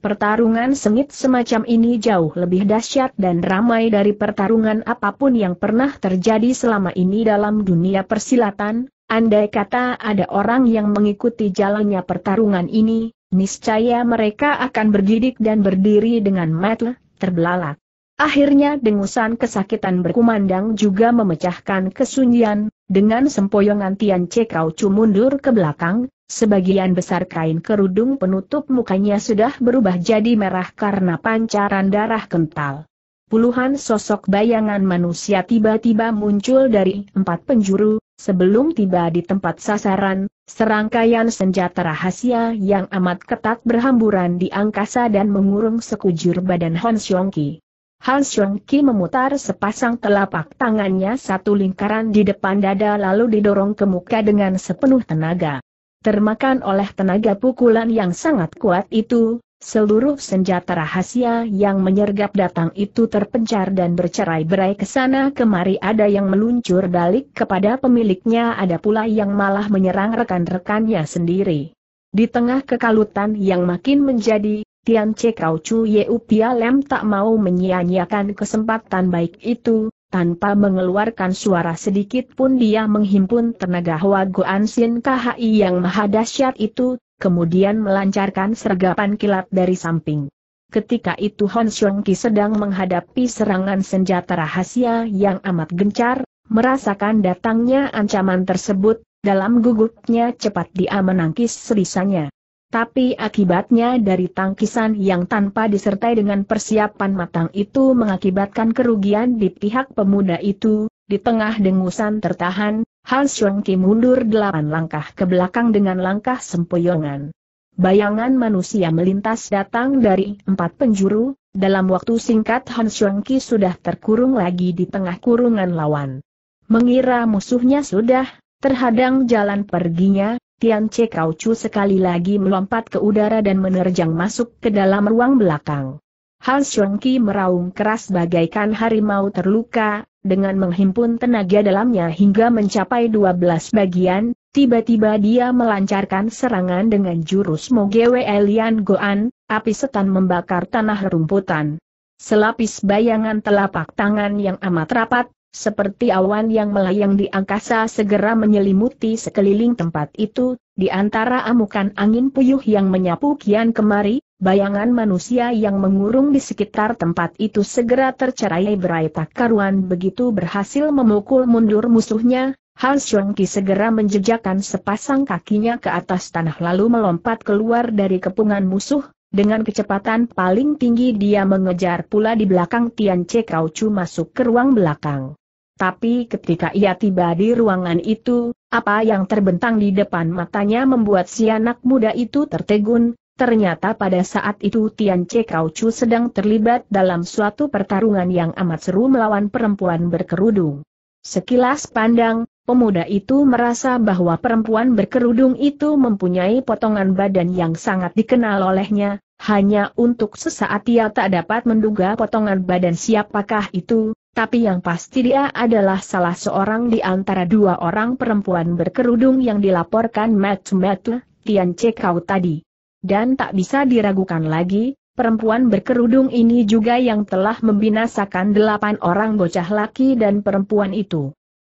Pertarungan sengit semacam ini jauh lebih dahsyat dan ramai dari pertarungan apapun yang pernah terjadi selama ini dalam dunia persilatan. Andai kata ada orang yang mengikuti jalannya pertarungan ini, niscaya mereka akan bergidik dan berdiri dengan metel, terbelalak. Akhirnya dengusan kesakitan berkumandang juga memecahkan kesunyian, dengan sempoyongan Tian Kau Chu mundur ke belakang, sebagian besar kain kerudung penutup mukanya sudah berubah jadi merah karena pancaran darah kental. Puluhan sosok bayangan manusia tiba-tiba muncul dari empat penjuru, sebelum tiba di tempat sasaran, serangkaian senjata rahasia yang amat ketat berhamburan di angkasa dan mengurung sekujur badan Hon Ki. Hans Rengki memutar sepasang telapak tangannya satu lingkaran di depan dada lalu didorong ke muka dengan sepenuh tenaga. Termakan oleh tenaga pukulan yang sangat kuat itu, Seluruh senjata rahasia yang menyergap datang itu terpencar dan bercerai-berai ke sana kemari ada yang meluncur balik kepada pemiliknya ada pula yang malah menyerang rekan-rekannya sendiri. Di tengah kekalutan yang makin menjadi, Tian Che Kau Chu Yeu Pia Lem tak mau menyia-nyiakan kesempatan baik itu, tanpa mengeluarkan suara sedikit pun dia menghimpun tenaga Hua Guan Sin KHI yang maha dahsyat itu, kemudian melancarkan sergapan kilat dari samping. Ketika itu Hon Xiong Ki sedang menghadapi serangan senjata rahasia yang amat gencar, merasakan datangnya ancaman tersebut, dalam gugupnya cepat dia menangkis selisanya. Tapi akibatnya dari tangkisan yang tanpa disertai dengan persiapan matang itu mengakibatkan kerugian di pihak pemuda itu, di tengah dengusan tertahan, Han Xiong Ki mundur delapan langkah ke belakang dengan langkah sempoyongan. Bayangan manusia melintas datang dari empat penjuru, dalam waktu singkat Han Xiong Ki sudah terkurung lagi di tengah kurungan lawan. Mengira musuhnya sudah terhadang jalan perginya, Tian Che Kau Chu sekali lagi melompat ke udara dan menerjang masuk ke dalam ruang belakang. Hal Xiong Ki meraung keras bagaikan harimau terluka, dengan menghimpun tenaga dalamnya hingga mencapai 12 bagian, tiba-tiba dia melancarkan serangan dengan jurus Mogewe Elian Goan, api setan membakar tanah rumputan. Selapis bayangan telapak tangan yang amat rapat, seperti awan yang melayang di angkasa segera menyelimuti sekeliling tempat itu, di antara amukan angin puyuh yang menyapu kian kemari, bayangan manusia yang mengurung di sekitar tempat itu segera tercerai berai tak karuan begitu berhasil memukul mundur musuhnya, Han Xiongki segera menjejakkan sepasang kakinya ke atas tanah lalu melompat keluar dari kepungan musuh, dengan kecepatan paling tinggi dia mengejar pula di belakang Tian Che Kau Chu masuk ke ruang belakang. Tapi ketika ia tiba di ruangan itu, apa yang terbentang di depan matanya membuat si anak muda itu tertegun, ternyata pada saat itu Tian Che Kau Chu sedang terlibat dalam suatu pertarungan yang amat seru melawan perempuan berkerudung. Sekilas pandang, pemuda itu merasa bahwa perempuan berkerudung itu mempunyai potongan badan yang sangat dikenal olehnya, hanya untuk sesaat ia tak dapat menduga potongan badan siapakah itu, tapi yang pasti dia adalah salah seorang di antara dua orang perempuan berkerudung yang dilaporkan Mat Mat Tian Cekau tadi. Dan tak bisa diragukan lagi, perempuan berkerudung ini juga yang telah membinasakan delapan orang bocah laki dan perempuan itu.